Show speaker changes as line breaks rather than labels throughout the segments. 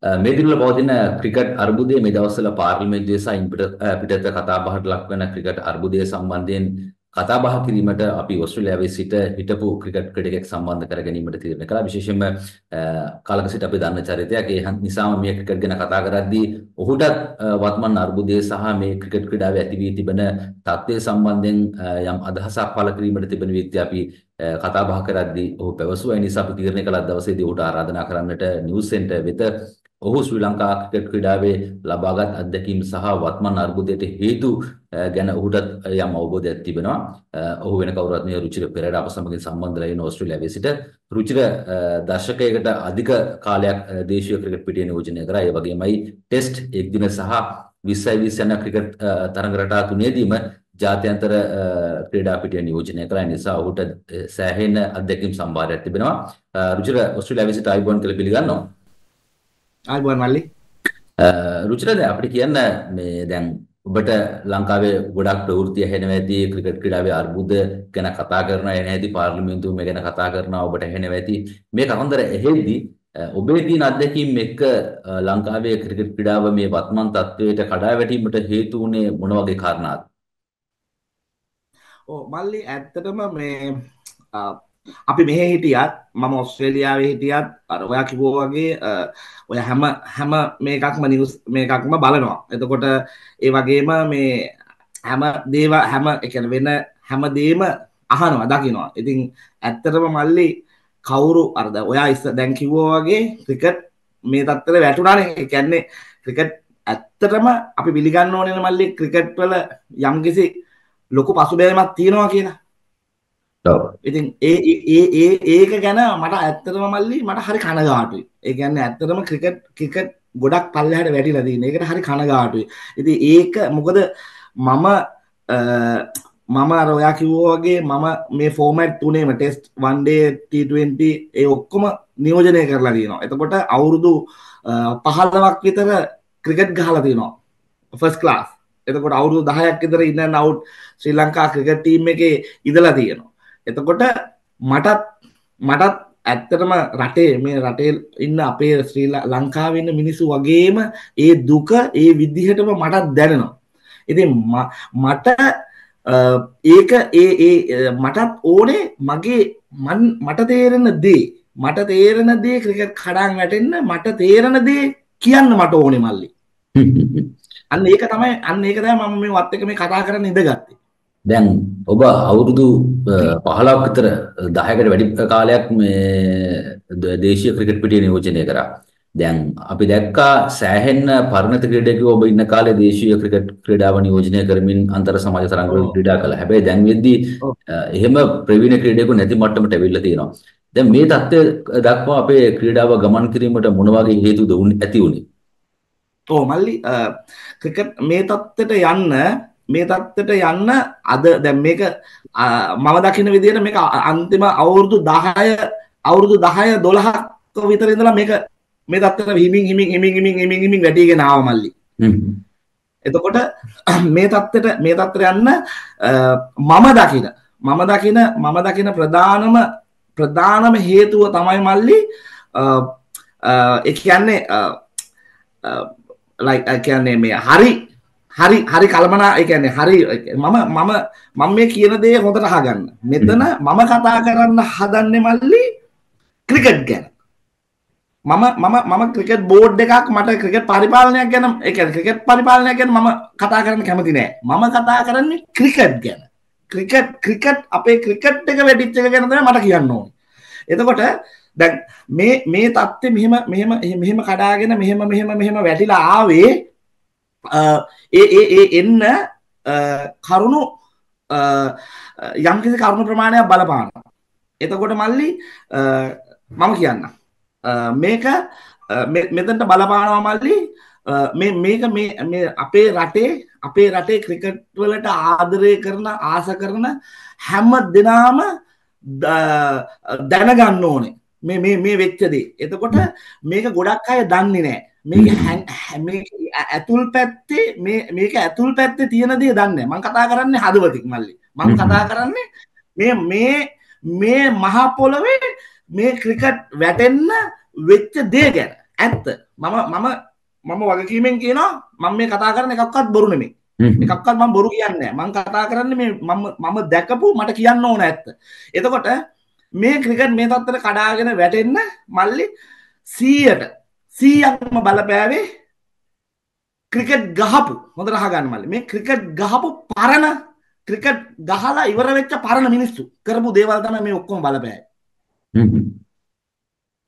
මේ දිනවල පවතින ක්‍රිකට් අර්බුදය මේ දවස්වල පාර්ලිමේන්තුවේ සහ පිටත කතාබහට ලක්වන ක්‍රිකට් අර්බුදය සම්බන්ධයෙන් කතාබහ කිරීමට අපි ඔස්ට්‍රේලියාවේ සිට හිටපු ක්‍රිකට් ක්‍රීඩකෙක් සම්බන්ධ කර ගැනීමට තීරණය කළා. විශේෂයෙන්ම කාලක සිට අපි දන්න චරිතයක්. ඒ නිසාම මේ ක්‍රිකට් ගැන කතා කරද්දී ඔහුටත් වත්මන් අර්බුදය සහ මේ ක්‍රිකට් ක්‍රීඩාවේ ඇති වී තිබෙන තත්ත්වය සම්බන්ධයෙන් යම් අදහසක් පළ කිරීමට තිබෙන විදිහට අපි කතාබහ කරද්දී ඔහු පැවසුවා. ඒ නිසා අපි තීරණය කළා දවසේදී ඔහුට ආරාධනා කරන්නට නිවුස් වෙත ඔහු ශ්‍රී ලංකා ක්‍රිකට් ක්‍රීඩාවේ ලබාගත් අත්දැකීම් සහ වත්මන් අර්බුදයට හේතු ගැන ඔහුටත් යම් අවබෝධයක් තිබෙනවා. ඔහු වෙන කවුරුත් මේ රුචිර පෙරේර අප සමගින් සම්බන්ධලා ඉන්න ඕස්ට්‍රේලියාවේ සිට රුචිර දශකයකට අධික කාලයක් දේශීය ක්‍රිකට් පිටියේ නියෝජනය කරා. ඒ වගේමයි ටෙස්ට් එක්දින සහ 20 20 යන ක්‍රිකට් තරඟ රටා තුනේදීම ජාත්‍යන්තර ක්‍රීඩා පිටිය නියෝජනය කළ නිසා ඔහුට සෑහෙන අත්දැකීම් සම්භාරයක් තිබෙනවා. රුචිර ඔස්ට්‍රේලියාවේ සිට ආයිබෝන් කියලා පිළිගන්නවා. ආයුබෝවන් මල්ලි. රුචිරද අපිට කියන්න මේ දැන් ඔබට ලංකාවේ ගොඩක් ප්‍රවෘත්ති ඇහෙන ඇති ක්‍රිකට් ක්‍රීඩාවේ අර්බුද ගැන කතා කරනවා එන ඇති පාර්ලිමේන්තුව මේ ගැන කතා කරනවා ඔබට ඇහෙන ඇති මේ කතන්දර එහෙද්දි ඔබේ තියෙන අත්දැකීම් එක්ක ලංකාවේ ක්‍රිකට් ක්‍රීඩාව මේ වත්මන් තත්ත්වයට කඩා වැටීමට හේතු වුණේ මොන වගේ කාරණාද?
ඔව් මල්ලි ඇත්තටම මේ අපි මෙහෙ හිටියත් මම ඔස්ට්‍රේලියාවේ හිටියත් අර ඔයා කිව්වා වගේ ඔය හැම හැම මේකක්ම නිවුස් මේකක්ම බලනවා. එතකොට ඒ වගේම මේ හැම දේව හැම එකන වෙන හැම දේම අහනවා දකිනවා. ඉතින් ඇත්තටම මල්ලි කවුරු අරද ඔයා ඉස්ස දැන් කිව්වා වගේ ක්‍රිකට් මේ තත්තර වැටුණානේ. ඒ කියන්නේ ක්‍රිකට් ඇත්තටම අපි පිළිගන්න ඕනේ මල්ලි ක්‍රිකට් වල යම්කිසි ලොකු පසුබෑමක් තියෙනවා කියලා. ඉතින් ඒ ඒ ඒ ඒක ගැන මට ඇත්තටම මල්ලි මට හරි කනගාටුයි. ඒ කියන්නේ ඇත්තටම ක්‍රිකට් ක්‍රිකට් ගොඩක් පල්ලෙහාට වැටිලා තියෙන. ඒකට හරි කනගාටුයි. ඉතින් ඒක මොකද මම මම අර ඔයා කිව්වා වගේ මම මේ ෆෝමැට් තුනේම ටෙස්ට් 1 T20 ඒ ඔක්කොම නියෝජනය කරලා තියෙනවා. එතකොට අවුරුදු 15ක් විතර ක්‍රිකට් ගහලා තියෙනවා. First class. එතකොට අවුරුදු 10ක් විතර ඉන්න අවුට් ශ්‍රී ලංකා ක්‍රිකට් ටීම් එකේ ඉඳලා තියෙනවා. එතකොට මටත් මටත් ඇත්තටම රටේ මේ රටේ ඉන්න අපේ ශ්‍රීලා ලංකාවන්න මිනිසු වගේම ඒ දුක ඒ විදිහටම මටත් දැනෙනවා. ඉති මට ඒක ඒ මටත් ඕනේ මගේ මන් මට තේරෙන දේ මට තේරෙන දේ ක්‍රිකට් කඩාන් වැටෙන්න මට තේරෙන දේ කියන්න මට ඕනේ මල්ලි අන්න ඒක තමයි අන්න ඒක තමයි මම මේ වත් එක මේ කතා කරන්න ඉඳගත්තේ
දැන් ඔබ අවුරුදු 15ක් විතර 10කට වැඩි කාලයක් මේ දේශීය ක්‍රිකට් පිටියේ නියෝජනය කරා. දැන් අපි දැක්කා සෑහෙන්න පරිණත ක්‍රීඩකයෝ ඔබ ඉන්න කාලේ දේශීය ක්‍රිකට් ක්‍රීඩාව නියෝජනය කරමින් අන්තර් සමාජ තරඟ වල ක්‍රීඩා කළා. හැබැයි දැන් වෙද්දී එහෙම ප්‍රවීණ ක්‍රීඩකයෝ නැති මට්ටමට ඇවිල්ලා තියෙනවා. දැන් මේ தත්ත්වය දක්වා අපේ ක්‍රීඩාව ගමන් කිරීමට මොන වගේ හේතුද ඇති උනේ?
ඔව් මල්ලි ක්‍රිකට් මේ தත්ත්වයට යන්න මේ තත්ත්වයට යන්න අද දැන් මේක මම දකින විදිහට මේක අන්තිම අවුරුදු 10 අවුරුදු 10 12ක විතර ඉඳලා මේක මේ තත්ත්වයට හිමින් හිමින් හිමින් හිමින් හිමින් හිමින් වැටිගෙන ආව මල්ලි. එතකොට මේ තත්ත්වයට මේ තත්ත්වයට යන්න මම දකින මම දකින මම දකින ප්‍රධානම ප්‍රධානම හේතුව තමයි මල්ලි ඒ කියන්නේ ලයික් කියන්නේ මේ හරි හරි හරි කළමනා එකන හරි මම මම මම මේ කියන දේ හොඳට හගන්න මෙතන මම කතා කරන්න හදන්න මල්ලි ක්‍රිකට් ගැන මම මම මම ක්‍රිකට් බෝඩ් එකක් මට ක්‍රිකට් පරිපාලනයක් ගැන එක ක්‍රිකට් පරිපාලනයක් ගැන මම කතා කරන්න කැමති නෑ මම කතා කරන්නේ ක්‍රිකට් ගැන ක්‍රිකට් ක්‍රිකට් අපේ ක්‍රිකට් එක වැඩිච්ච එක ගැනද මට කියන්න ඕන එතකොට දැන් මේ මේ තත්ත්වේ මෙහෙම මෙහෙම මෙහෙම කඩාගෙන මෙහෙම මෙහෙම මෙහෙම වැටිලා ආවේ ඒ එන්න කරුණු යම්කිසි කරුණු ප්‍රමාණයක් බලපාන එතකොට මල්ලි මම කියන්න මේක මෙතන්ට බලපානවා මල්ලි මේක මේ අපේ රටේ අපේ රටේ ක්‍රිකට් වලට ආදරය කරන ආස කරන හැම දෙනාම දැනගන්න ඕනේ මේ මේ වෙච්චදේ එතකොට මේක ගොඩක් අය දන්නේ නෑ මේ ඇතුල් පැත්තේ මේක ඇතුල් පැත්තේ තියෙනදී දන්න මං කතා කරන්නේ හදවතික් මල්ලි මං කතා කරන්නේ මේ මේ මේ මහපොළොවේ මේ ක්‍රිකට් වැටෙන්න වෙච්ච දේ ගැන ඇත්ත මම මම මම වගකීමෙන් කියනවා මම මේ කතා කරන එකක්වත් බොරු නෙමේ එකක්වත් මම බොරු කියන්නේ මං කතා කරන්නේ මේ මම දැකපු මට කියන්න ඕන ඇත්ත එතකොට මේ ක්‍රිකට් මේ තත්තර කඩාගෙන වැටෙන්න මල්ලි සීයට සීයක්ම බලපෑවේ ක්‍රිකට් ගහපු හොඳ රහගන්න මල්ල මේ ක්‍රිකට් ගහපු පරණ ක්‍රිකට් ගහලා ඉවර වෙච්ච පරණ මිනිස්සු කරපු දේවල් තමයි මේ ඔක්කොම බලපෑයි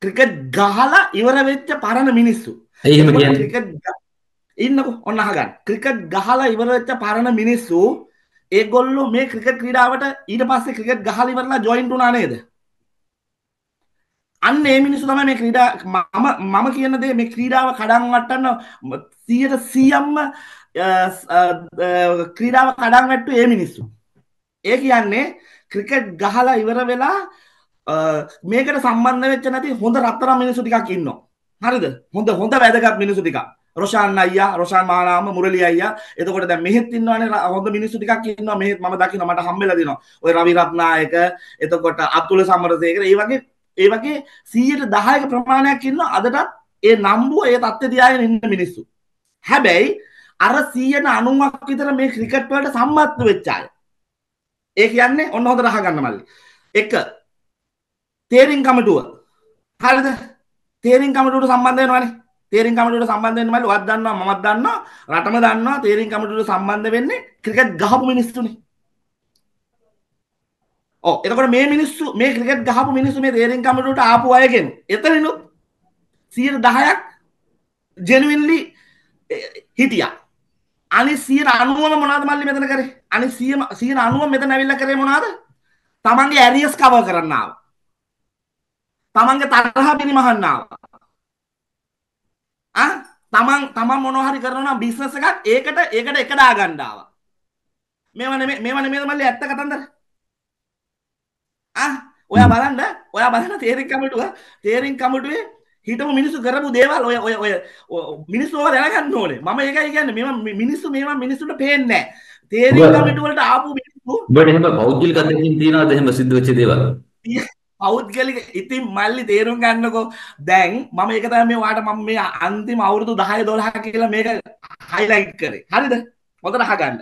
ක්‍රිකට් ගහලා ඉවර වෙච්ච පරණ මිනිස්සු එහෙම කියන්නේ ක්‍රිකට් ඉන්නකො ඔන්න අහගන්න ක්‍රිකට් ගහලා ඉවර වෙච්ච පරණ මිනිස්සු ඒගොල්ලෝ මේ ක්‍රිකට් ක්‍රීඩාවට ඊට පස්සේ ක්‍රිකට් ගහලා ඉවරලා ජොයින්ට් වුණා නේද අන්න ඒ මිනිස්සු තමයි මේ ක්‍රීඩා මම මම කියන දේ මේ ක්‍රීඩාව කඩන් වටන්න 100%ම්ම ක්‍රීඩාව කඩන් වැට්ටු ඒ මිනිස්සු. ඒ කියන්නේ ක්‍රිකට් ගහලා ඉවර වෙලා මේකට සම්බන්ධ වෙච්ච නැති හොඳ රත්තරන් මිනිස්සු ටිකක් ඉන්නවා. හරිද? හොඳ හොඳ වැදගත් මිනිස්සු ටිකක්. රොෂාන් අයියා රොෂාන් මානාම මුරලි අයියා එතකොට දැන් මෙහෙත් ඉන්නවනේ හොඳ මිනිස්සු ටිකක් ඉන්නවා මෙහෙත් මම දකින්න මට හම්බෙලා දෙනවා ඔය රවි රත්නායක එතකොට අතුල සමරසේකර ඒ වගේ ඒ වගේ සීයට දහයක ප්‍රමාණයක් ඉන්න අදටත් ඒ නම්බුව ඒ තත්ත්ව තියාගෙන ඉන්න මිනිස්සු. හැබැයි අර සීයන අනුවක් විතර මේ ක්‍රිකට් වලට සම්බන්ධ වෙච්ච අය. ඒ කියන්නේ ඔන්න හොඳට අහගන්න මල්ලි. එක තේරින් කමිටුව. හරිද? තේරින් කමිටුවට සම්බන්ධ වෙනවනේ. තේරින් කමිටුවට සම්බන්ධ වෙන්න මල්ලි ඔයත් දන්නවා මමත් දන්නවා රටම දන්නවා තේරින් කමිටුවට සම්බන්ධ වෙන්නේ ක්‍රිකට් ගහපු මිනිස්සුනේ. එතකට මේ මිනිස්සු මේ ක්‍රිකට් ගහපු මිනිස්සු මේ තේරෙන් කමටට ආපු අයගෙන් එතනනුත් සියට දහයක් ජෙනුවන්ලි හිටිය අනි සිය අනුවම මොනාද මල්ලි මෙතන කරේ අනි සියම සිය අනුව මෙත නැවිල්ල කරේ මොනාද තමන්ගේ ඇරියස් කව කරන්නාව තමන්ගේ තරහ පිරිමහන්නාව තමන් තමන් මොනහරි කරනම් බිස්නස එකක් ඒකට ඒකට එකදා ගණ්ඩාව මෙවන මේවන මේ මල්ලි ඇත්ත කතන්දර ඔය බලන්න ඔය බලන්න තේරෙන් කමටුව තේරෙන් කමටුවේ හිටම මිනිස්සු කරපු දේවල් ඔය ඔය ඔය මිනිස්සු ඕවා දැනගන්න ඕනේ මම ඒකයි කියන්නේ මේ මිනිස්සු මේවා මිනිස්සුන්ට පේන්නේ නැහැ තේරෙන් කමටුව වලට ආපු මිනිස්සු
ඔබට එහෙම පෞද්ගලික අධ්‍යක්ෂින් තියනවාද එහෙම සිද්ධ වෙච්ච දේවල්
පෞද්ගලික ඉතින් මල්ලි තේරුම් ගන්නකෝ දැන් මම ඒක තමයි මේ වාට මම මේ අන්තිම අවුරුදු 10 12 කියලා මේක හයිලයිට් කරේ හරිද හොඳට අහගන්න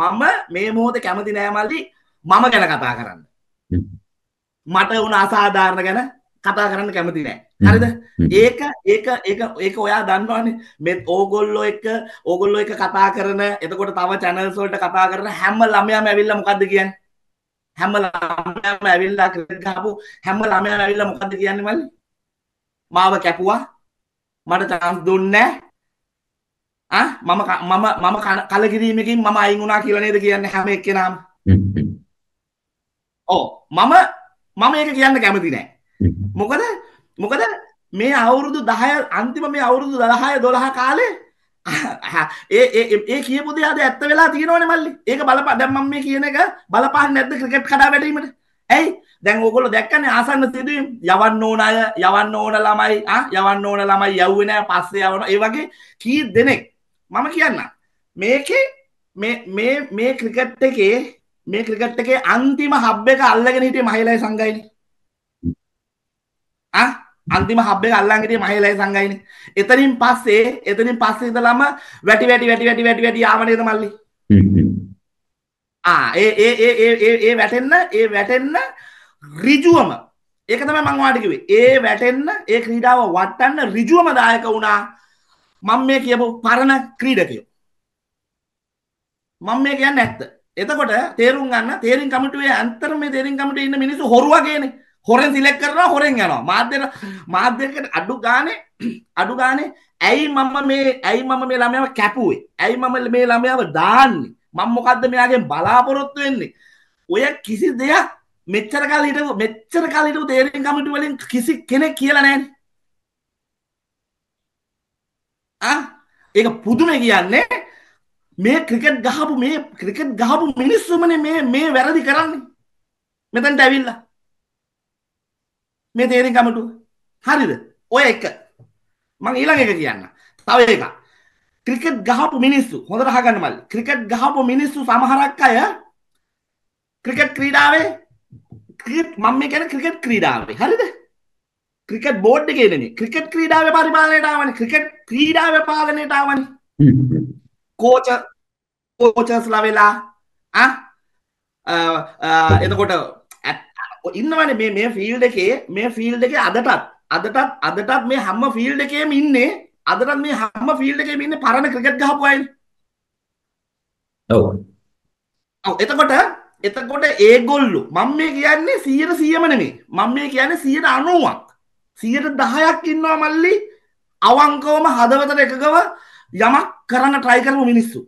මම මේ මොහොතේ කැමති නෑ මල්ලි මම ගැන කතා කරන්න මට වුණ අසාධාරණ ගැන කතා කරන්න කැමති නෑ හරිද ඒක ඒක ඒක ඒක ඔයා දන්නවානේ මෙ ඕගොල්ලෝ එක ඕගොල්ලෝ එක කතා කරන එතකොට තව චැනල්සොල්ට කතා කරන හැම ළමයම ඇවිල්ල මොකක්ද කියන්න හැම ළමයම ඇවිල්ලා ක්‍රට්ගාපු හැම ළමයම ඇවිල්ල මොකක්ද කියන්න මල්ලි මාව කැපුවා මට චාන්ස් දුන්නෑ මම මම මම කලකිරීමකින් මම අයින් වුණා කියලා නේද කියන්නේ හැම එක්කෙනාම ඕ මම මම ඒක කියන්න කැමති නෑ මොකද මොකද මේ අවුරුදු දහය අන්තිම මේ අවුරුදු දහය දොළහ කාලේ ඒ කියපු දෙයාද ඇත්ත වෙලා තියෙනවන මල්ලි ඒක බලපා දැම්මම් මේ කියන එක බලපාන්න නැද්ද ක්‍රිකට් කඩා වැටීමට ඇයි දැන් ඔකොල දැක්කන ආසන්න සිදුවම් යවන්න ඕන අය යවන්න ඕන ළමයි යවන්න ඕන ළමයි යව්වෙන පස්සේ යවන ඒ වගේ කී දෙනෙක් මම කියන්න මේකේ මේ ක්‍රිකට් එකේ මේ ක්‍රිකට් එකේ අන්තිම හබ් එක අල්ලගෙන හිටියේ මහේලයි සංගයිනේ. ආ අන්තිම හබ් එක අල්ලන් හිටියේ මහේලයි සංගයිනේ. එතනින් පස්සේ එතනින් පස්සේ ඉඳලම වැටි වැටි වැටි වැටි වැටි වැටි ආව නේද මල්ලි? ආ ඒ ඒ ඒ ඒ ඒ වැටෙන්න ඒ වැටෙන්න ඍජුවම ඒක තමයි මම ඔයාලට කිව්වේ. ඒ වැටෙන්න ඒ ක්‍රීඩාව වටන්න ඍජුවම දායක වුණා මම මේ කියපු පරණ ක්‍රීඩකයෝ. මම මේ කියන්නේ ඇත්ත. එතකොට තේරුම් ගන්න තේරින් කමිටුවේ අන්තර මේ තේරින් කමිටුවේ ඉන්න මිනිස්සු හොරු වගේනේ හොරෙන් සිලෙක්ට් කරනවා හොරෙන් යනවා මාධ්‍යට මාධ්‍යයකට අඩු ගානේ අඩු ගානේ ඇයි මම මේ ඇයි මම මේ ළමයාව කැපුවේ ඇයි මම මේ ළමයාව දාන්නේ මම මොකද්ද මෙයාගෙන් බලාපොරොත්තු වෙන්නේ ඔය කිසි දෙයක් මෙච්චර කාලෙ හිටපු මෙච්චර කාලෙ හිටපු තේරීම් කමිටු වලින් කිසි කෙනෙක් කියලා නැහැ ආ ඒක පුදුමේ කියන්නේ මේ ක්‍රිකට් ගහපු මේ ක්‍රිකට් ගහපු මිනිස්සුමන මේ මේ වැරදි කරන්නේ මෙතැන්ට ඇවිල්ලා මේ තේරෙන් කමටු හරිද ඔය එක මං ඊළඟ එක කියන්න තව එක ක්‍රිකට් ගහපු මිනිස්සු හොඳ රහගන්න මල් ක්‍රිකට් ගහපු මිනිස්සු සමහරක් අය ක්‍රිකට් ක්‍රීඩාවේ ක්‍රිකට් මම මේ කියන්නේ ක්‍රිකට් ක්‍රීඩාවේ හරිද ක්‍රිකට් බෝඩ් එකේ නෙමෙයි ක්‍රිකට් ක්‍රීඩාවේ පරිපාලනයට ආවනේ ක්‍රිකට් ක්‍රීඩාවේ පාලනයට ආවනේ කෝචර්ස්ලා වෙලා එතකොට ඉන්නවන මේ මේ ෆිල්් එකේ මේ ෆිල්් එක අදටත් අදටත් අදටත් මේ හම්ම ෆිල්් එකේම ඉන්නේ අදටත් මේ හම්ම ෆිල්් එකේ ඉන්න පරණ ක්‍රිකට් ගහපුයි ඔව එතකොට එතකොට ඒගොල්ලු මං මේ කියන්නේ සියයට සියමනමේ මං මේ කියන සියට අනුවක් සියට දහයක් ඉන්නවා මල්ලි අවංකවම හදවතට එකගව යමක් කරන්න ට්‍රයි කරපු මිනිස්සු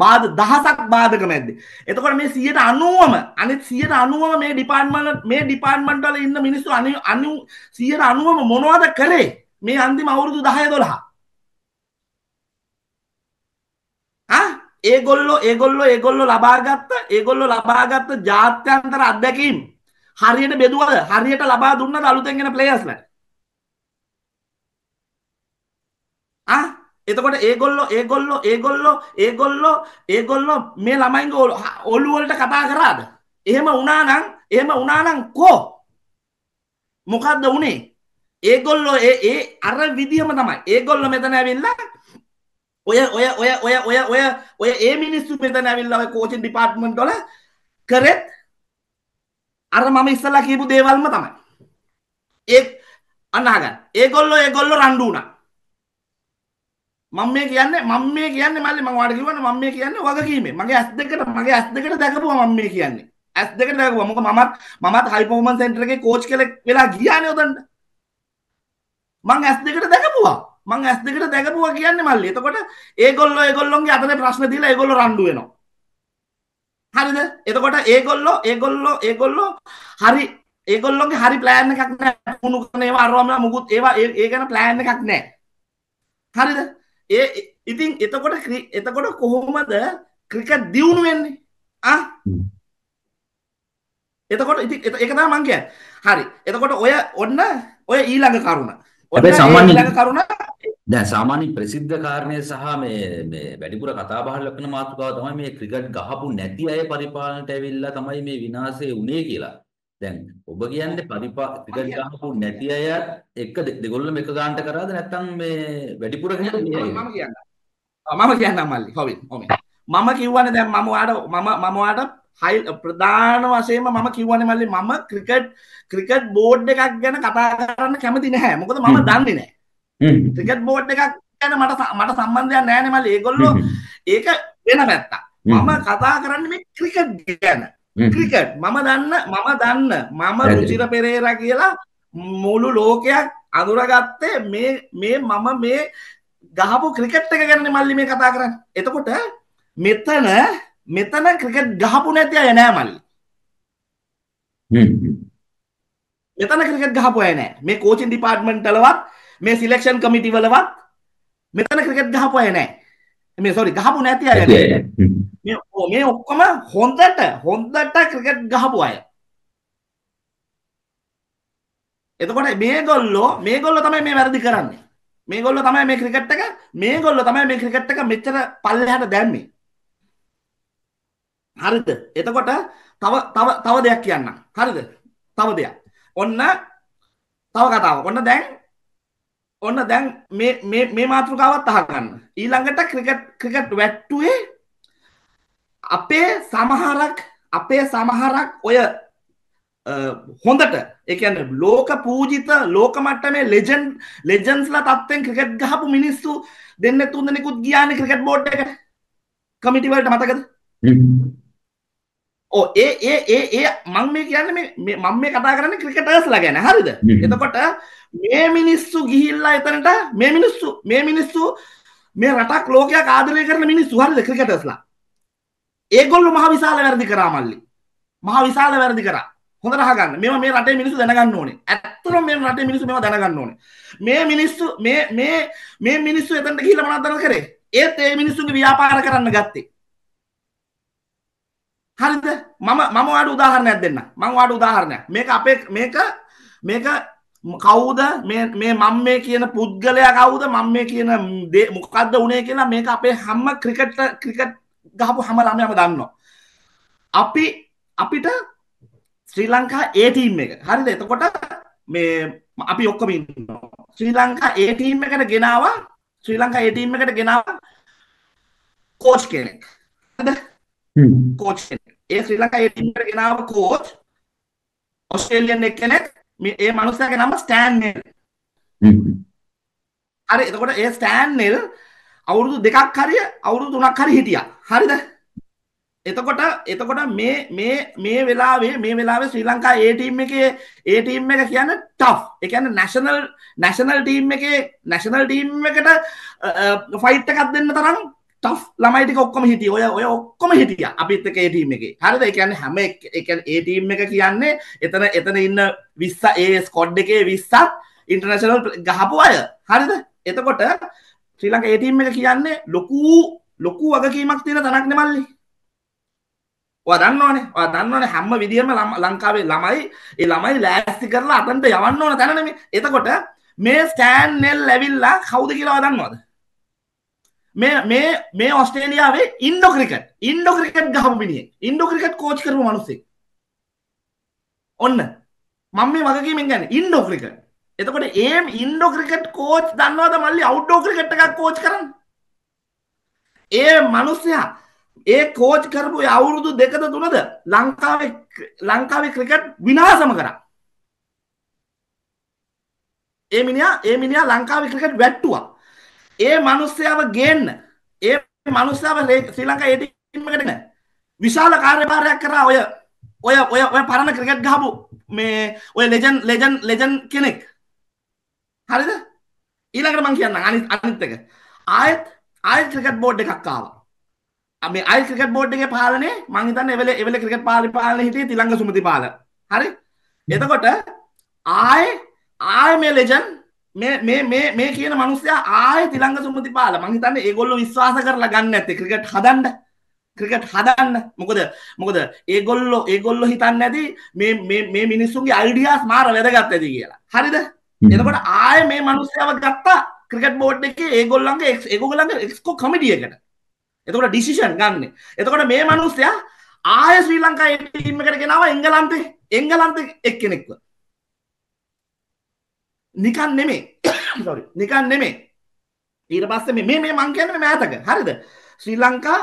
බාද දහසක් බාධක මැද්ද එතකොට මේ සියට අනුවම අනිත් සියට අනුවම මේ ඩිපාන්මල මේ ඩිපාන්මන්ටල ඉන්න මිනිස්සු අනි අනු සියට අනුවම මොනවද කරේ මේ අන්තිම අවුරුදු දහය දොළහා ඒගොල්ලෝ ඒගොල්ලෝ ඒගොල්ලෝ ලබාගත්ත ඒගොල්ලෝ ලබාගත්ත ජාත්‍යන්තර අත්දැකීම් හරියට බෙදුවද හරියට ලබා දුන්නද අලුතෙන්ගෙන ප්ලේයස්ලට එතකොට ඒගොල්ලො ඒගොල්ලො ඒගොල්ලො ඒගොල්ලො ඒගොල්ලො මේ ළමයින්ග ඔලුවලට කතා කරාද. එහෙම උනානං එහෙම උනානං කෝ මොකක්ද වනේ ඒගොල්ලො ඒ අර විදිහම තමයි ඒගොල්ලො මෙතන ඇවිල්ලා ඔය ඔය ඔය ඔය ඔය ඔය ඔය ඒ මිනිස්සු මෙතන ඇවිල්ලා කෝචින් ඩිපාර්ට්මන්ට් වල කරෙත් අර මම ඉස්සලා කියපු දේවල්ම තමයි ඒ අන්නහගන්න ඒගොල්ලො ඒගොල්ලො රණ්ඩු වුණා මම මේ කියන්නේ මම මේ කියන්නේ මල්ලි මම ඔයාලට කිව්වනේ මම මේ කියන්නේ වගකීමේ මගේ ඇස් දෙකට මගේ ඇස් දෙකට දැකපුවා මම මේ කියන්නේ ඇස් දෙකට දැකපුවා මොකද මමත් මමත් හයි පර්ෆෝමන්ස් සෙන්ටර් එකේ කෝච් කෙනෙක් වෙලා ගියානේ උදන්න මම ඇස් දෙකට දැකපුවා මම ඇස් දෙකට දැකපුවා කියන්නේ මල්ලි එතකොට ඒගොල්ලෝ ඒගොල්ලොන්ගේ අතනේ ප්‍රශ්න දීලා ඒගොල්ලෝ රණ්ඩු වෙනවා හරිද එතකොට ඒගොල්ලෝ ඒගොල්ලෝ ඒගොල්ලෝ හරි ඒගොල්ලොගේ හරි ප්ලෑන් එකක් නෑ මුණු කරන ඒවා අරවම මුකුත් ඒවා ඒ ගැන ප්ලෑන් එකක් නෑ හරිද ඒ ඉතින් එතකොට එතකොට කොහොමද ක්‍රිකට් දියුණු වෙන්නේ ආ එතකොට ඉතින් ඒක තමයි මං කියන්නේ හරි එතකොට ඔය ඔන්න ඔය ඊළඟ කරුණ හැබැයි සාමාන්‍ය ඊළඟ කරුණ
දැන් සාමාන්‍ය ප්‍රසිද්ධ කාරණය සහ මේ මේ වැඩිපුර කතා බහ ලක්න මාතෘකාව තමයි මේ ක්‍රිකට් ගහපු නැති අය පරිපාලනට ඇවිල්ලා තමයි මේ විනාශය උනේ කියලා දැන් ඔබ කියන්නේ පරිපා ටිකට් ගහපු නැති අය එක දෙගොල්ලම එක ගන්නට කරාද
නැත්නම් මේ වැඩිපුර කෙනෙක් නියයි මම කියන්නම් මම කියන්නම් මල්ලි පවින් ඔමෙන් මම කිව්වනේ දැන් මම ඔයාට මම මම ඔයාට හයි ප්‍රධාන වශයෙන්ම මම කිව්වනේ මල්ලි මම ක්‍රිකට් ක්‍රිකට් බෝඩ් එකක් ගැන කතා කරන්න කැමති නැහැ මොකද මම දන්නේ
නැහැ
ක්‍රිකට් බෝඩ් එකක් ගැන මට මට සම්බන්ධයක් නැහැ නේ මල්ලි ඒගොල්ලෝ ඒක වෙන පැත්තක් මම කතා කරන්නේ මේ ක්‍රිකට් ගැන ක්‍රිකට් මම දන්න මම දන්න මම රුචිර පෙරේර කියලා මුළු ලෝකයක් අඳුරගත්තේ මේ මේ මම මේ ගහපු ක්‍රිකට් එක ගැන මල්ලි මේ කතා කරන්න එතකොට මෙතන මෙතන ක්‍රිකට් ගහපු නැති අය නෑ මල්ලි මෙතන ක්‍රිකට් ගහපු අය නෑ මේ කෝචින් ඩිපාර්ට්මන්ට් වලවත් මේ සිලෙක්ෂන් කමිටි වලවත් මෙතන ක්‍රිකට් ගහපු අය නෑ මේ සොරි ගහපු නැති අය මේ මේ ඔක්කොම හොන්දට හොන්දට ක්‍රිකට් ගහපු අය එතකොට මේගොල්ලෝ මේගොල්ලෝ තමයි මේ වැරදි කරන්නේ මේගොල්ලෝ තමයි මේ ක්‍රිකට් එක මේගොල්ලෝ තමයි මේ ක්‍රිකට් එක මෙච්චර පල්ලෙහාට දැම්මේ හරිද එතකොට තව තව තව දෙයක් කියන්නම් හරිද තව දෙයක් ඔන්න තව කතාවක් ඔන්න දැන් ඔන්න දැන් මේ මාතෘකාවත් අහගන්න ඊළඟට ක්‍රිකට් ක්‍රිකට් වැට්ටුවේ අපේ සමහරක් අපේ සමහරක් ඔය හොඳට එකන්න ලෝක පූජිත ලෝකමට මේ ලෙජන් ලෙජන්ස්ලා තත්වෙන් ක්‍රිකට් ගහපු මිනිස්සු දෙන්න තුන්දනෙකුත් ගියාන ක්‍රිකට් බෝඩ් එක කමිටිවලට මතකද ඕ ඒ ඒ ඒ ඒ මං මේ කියන්න මං මේ කතා කරන්න ක්‍රිකටර්ස්ලා ගැන හරිද එතකොට මේ මිනිස්සු ගිහිල්ලා එතනට මේ මිනිස්සු මේ මිනිස්සු මේ රටක් ලෝකයක් ආදරය කරන මිනිස්සු හරිද ක්‍රිකටර්ස්ලා ඒගොල්ලු මහ විශාල වැරදි කරා මල්ලි මහ විශාල වැරදි කරා හොඳ රහගන්න මේවා මේ රටේ මිනිස්සු දැනගන්න ඕනේ ඇත්තටම මේ රටේ මිනිස්සු මේවා දැනගන්න ඕනේ මේ මිනිස්සු මේ මේ මේ මිනිස්සු එතනට ගිහිල්ලා මොනවද කරේ ඒත් ඒ මිනිස්සුන්ගේ ව්‍යාපාර කරන්න ගත්තේ හරිද මම මම වාට උදාහරණයක් දෙන්න මං වාට උදාහරණයක් මේක අපේ මේක මේක කවුද මේ මං මේ කියන පුද්ගලයා කවුද මං මේ කියන මොකක්ද උනේ කියලා මේක අපේ හම්ම ක්‍රිකට් ක්‍රිකට් ගහපු හම ළමයම දන්නවා අපි අපිට ශ්‍රී ලංකා ඒටීම් එක හරිද එතකොට මේ අපි ඔක්කොම ඉන්නවා ශ්‍රී ලංකා ඒටීම් එකට ගෙනවා ශ්‍රී ලංකා ඒටීම් එකට ගෙනවා කෝච් කෙනෙක් කෝච් කෙනෙක් ඒ ශ්‍රී ලංකාවේ ටීම් එකට ගෙනාව කෝච් ඔස්ට්‍රේලියන් එක්කෙනෙක් ඒ මනුස්සයාගේ නම ස්ටෑන් නෙල්. හරි එතකොට ඒ ස්ටෑන් නෙල් අවුරුදු දෙකක් හරිය අවුරුදු තුනක් හරි හිටියා. හරිද? එතකොට එතකොට මේ මේ මේ වෙලාවේ මේ වෙලාවේ ශ්‍රී ලංකා ඒ ටීම් එකේ ඒ ටීම් එක කියන්නේ ටෆ්. ඒ කියන්නේ national national team එකේ national team එකට ෆයිට් එකක් දෙන්න තරම් ස්ටෆ් ළමයිටික ඔක්කොම හිටිය ඔය ඔය ඔක්කොම හිටිය අපිත්තක ඒටීම එක හරිද එකන්න හැම එක ඒටීම් එක කියන්නේ එතන එතන ඉන්න විස්ස ඒ ස්කොඩ් එකේ විස්සත් ඉන්ටර්නශනල් ගහපු අය හරිද එතකොට ශ්‍රී ලංක ඒටීම් එක කියන්නේ ලොකූ ලොකු වගකීමක් තියෙන තනක්න මල්ලි දන්නවනේ දන්නවන හැම විදිහම ලංකාවේ ළමයි ඒ ළමයි ලෑස්ති කරලා අතන්ට යවන්න ඕන තැනනම එතකොට මේ ස්ටෑන් නෙල් ලැවිල්ලා කවුද කියලා දන්නවද මේ මේ මේ ඔස්ට්‍රේලියාවේ ඉන්ඩෝ ක්‍රිකට් ඉන්ඩෝ ක්‍රිකට් ගහපු මිනිහ ඉන්ඩෝ ක්‍රිකට් කෝච් කරපු මනුස්සෙක් ඔන්න මම මේ වගකීමෙන් ගන්න ඉන්ඩෝ ක්‍රිකට් එතකොට ඒ ඉන්ඩෝ ක්‍රිකට් කෝච් දන්නවද මල්ලි අවුට්ඩෝ ක්‍රිකට් එකක් කෝච් කරන්න ඒ මනුස්සයා ඒ කෝච් කරපු අවුරුදු දෙකද තුනද ලංකාවේ ලංකාවේ ක්‍රිකට් විනාසම කරා ඒ මිනිහා ඒ මිනිහා ලංකාවේ ක්‍රිකට් වැට්ටුවා ඒ මිනිස්සයව ගේන්න ඒ මිනිස්සයව ශ්‍රී ලංකා ඒ ටීම් එකටගෙන විශාල කාර්යභාරයක් කරා ඔය ඔය ඔය ඔය පරණ ක්‍රිකට් ගහපු මේ ඔය ලෙජන් ලෙජන් ලෙජන් කෙනෙක් හරිද ඊළඟට මං කියන්න අනිත් අනිත් එක ආයෙත් ආයෙත් ක්‍රිකට් බෝඩ් එකක් ආවා මේ ආයෙත් ක්‍රිකට් බෝඩ් එකේ පාලනේ මං හිතන්නේ එවලේ එවලේ ක්‍රිකට් පාලි පාලනේ හිටියේ තිලංග සුමති පාල හරි එතකොට ආයෙ ආයෙ මේ ලෙජන් මේ කියන මනුස්සය ආය තිළංග සුමති පාල මහිතන්න ඒගොල්ල විශ්වාස කරලා ගන්න ඇත ක්‍රිකට් හදන්ඩ ක්‍රිකට් හදන්න මොකද මොකද ඒගොල්ලෝ ඒගොල්ලො හිතන්න ඇති මේ මිනිස්සුන්ගේ අයිඩියස් මාර වැදගත් ඇති කියලා හරිද එනකොට ආය මේ මනුස්සයාව ගත්තා ක්‍රිකට් බෝඩ් එක ඒගොල්ලන්ගේ ඒගොල්ලන්ගේ එක්ස්කෝ කමිටියකට එතකොට ඩිසිෂන් ගන්න එතකොට මේ මනුස්සයා ආය ශ්‍රී ලංකා ටීම් එකට ගෙනාව එංගලන්තේ එංගලන්ත එක්කෙනෙක්ව නිකන් නෙමේ නිකන් නෙමේ ඊට පස්සේ මේ මේ මං කියන්නේ මෑතක හරිද ශ්‍රී ලංකා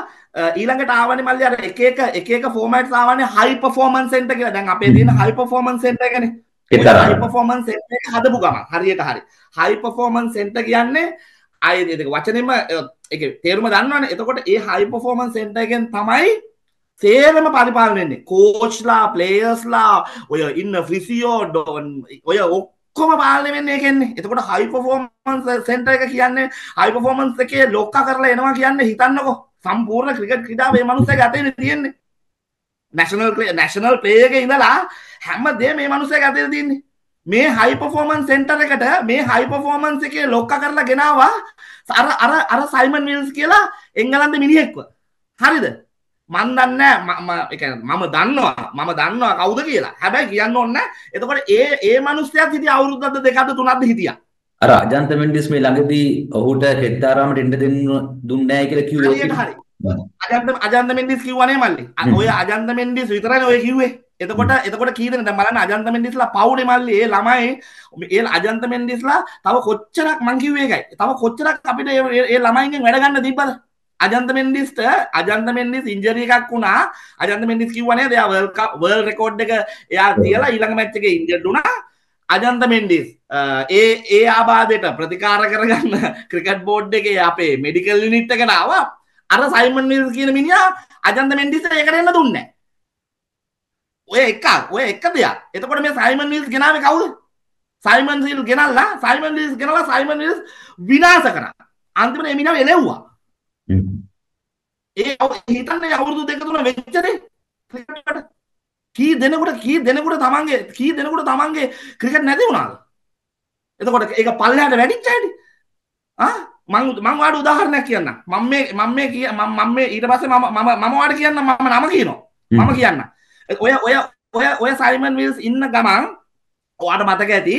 ඊළඟට ආවන මල්ල අර එක එක එක ෆෝමට් සාවන හයි පෆෝමන් සෙන්ට කියලා දැන් අපේ තියෙන හයි පෆෝමන් සෙන්ට ගැන හයි පෆෝමන් සෙන්ට හදපු ගමන් හරියට හරි හයි පෆෝමන් සෙන්ට කියන්නේ අය දෙක වචනෙම එක තේරුම දන්නවනේ එතකොට ඒ හයි පෆෝමන් සෙන්ට එකෙන් තමයි තේරම පරිපාලනෙන්නේ කෝච්ලා ප්ලේයර්ස්ලා ඔය ඉන්න ෆිසියෝ ඩොන් ඔය ඔක් ඔක්කොම පාලනය වෙන්නේ ඒකෙන්නේ. එතකොට හයි පර්ෆෝමන්ස් සෙන්ටර් එක කියන්නේ හයි පර්ෆෝමන්ස් එකේ ලොක්ක කරලා එනවා කියන්නේ හිතන්නකෝ. සම්පූර්ණ ක්‍රිකට් ක්‍රීඩාව මේ මනුස්සයාගේ අතේ තියෙන්නේ. නැෂනල් නැෂනල් ප්ලේ එකේ ඉඳලා හැමදේම මේ මනුස්සයාගේ අතේ තියෙන්නේ. මේ හයි පර්ෆෝමන්ස් සෙන්ටර් එකට මේ හයි පර්ෆෝමන්ස් එකේ ලොක්ක කරලා ගෙනාවා අර අර අර සයිමන් විල්ස් කියලා එංගලන්ත මිනිහෙක්ව. හරිද? මන් දන්න මම දන්නවා මම දන්නවා කවුද කියලා හැබැයි කියන්න ඔන්න එතකොට ඒ ඒ මනුස්සයක් හිටිය අවුරුද්දද දෙකද තුනක්ද හිටියා
අර අජන්ත මෙන්ඩිස් මේ
ළඟදී ඔහුට හෙද්දාරාමට එන්න දෙන්න දුන්නේ නැහැ කියලා කිව්වේ හරි අජන්ත මෙන්ඩිස් කිව්වනේ මල්ලි ඔය අජන්ත මෙන්ඩිස් විතරයි ඔය කිව්වේ එතකොට එතකොට කීදෙන දැන් බලන්න අජන්ත මෙන්ඩිස්ලා පවුනේ මල්ලි ඒ ළමයි ඒ අජන්ත මෙන්ඩිස්ලා තව කොච්චරක් මං කිව්වේ ඒකයි තව කොච්චරක් අපිට ඒ ළමයින්ගෙන් වැඩ ගන්න තිබ්බද අජන්ත මෙන්ඩිස්ට අජන්ත මෙන්ඩිස් ඉංජරිය එකක් වුණා අජන්ත මෙන්ඩිස් කිවනේ දෙයා වර්ල් රෙකෝඩ් එක එයා තියලා ඊළඟ මැච්ච එක ඉන්ජඩුනා අජන්ත මෙන්ඩිස් ඒ ඒ ආබාධයට ප්‍රතිකාර කරගන්න ක්‍රිකට් බෝඩ් එක අපේ මෙඩිකල් නිට් එකෙනාව අර සයිමන් විල් කියන මිනිා අජන්ත මෙන්ඩිස් ඒකට එන්න දුන්න ඔය එකක් ඔය එක දෙයක් එතකොට මේ සයිමන් විල්ස් ගෙනාව කවුද සයිමන් සිල් ගෙනල්ලා සයිමන් විල්ස් ගෙනලා සයිමන් විල්ස් විනාශ කරා අන්තිමට එමිනාව එලෙව්වා ඒ හිතන්නේ අවුරුදු දෙක තුන වෙච්චනේ ක්‍රිකට් කී දෙනෙකුට කී දෙනෙකුට තමන්ගේ කී දෙනෙකුට තමන්ගේ ක්‍රිකට් නැති වුණාද එතකොට ඒක පල්ලෙහාට වැඩිච්ච හැටි ආ මං මං වාට උදාහරණයක් කියන්නම් මම මේ මම මේ කිය මම මම මේ ඊට පස්සේ මම මම මම වාට කියන්නම් මම නම කියනවා මම කියන්න ඔය ඔය ඔය ඔය සයිමන් විල්ස් ඉන්න ගමන් ඔයාට මතක ඇති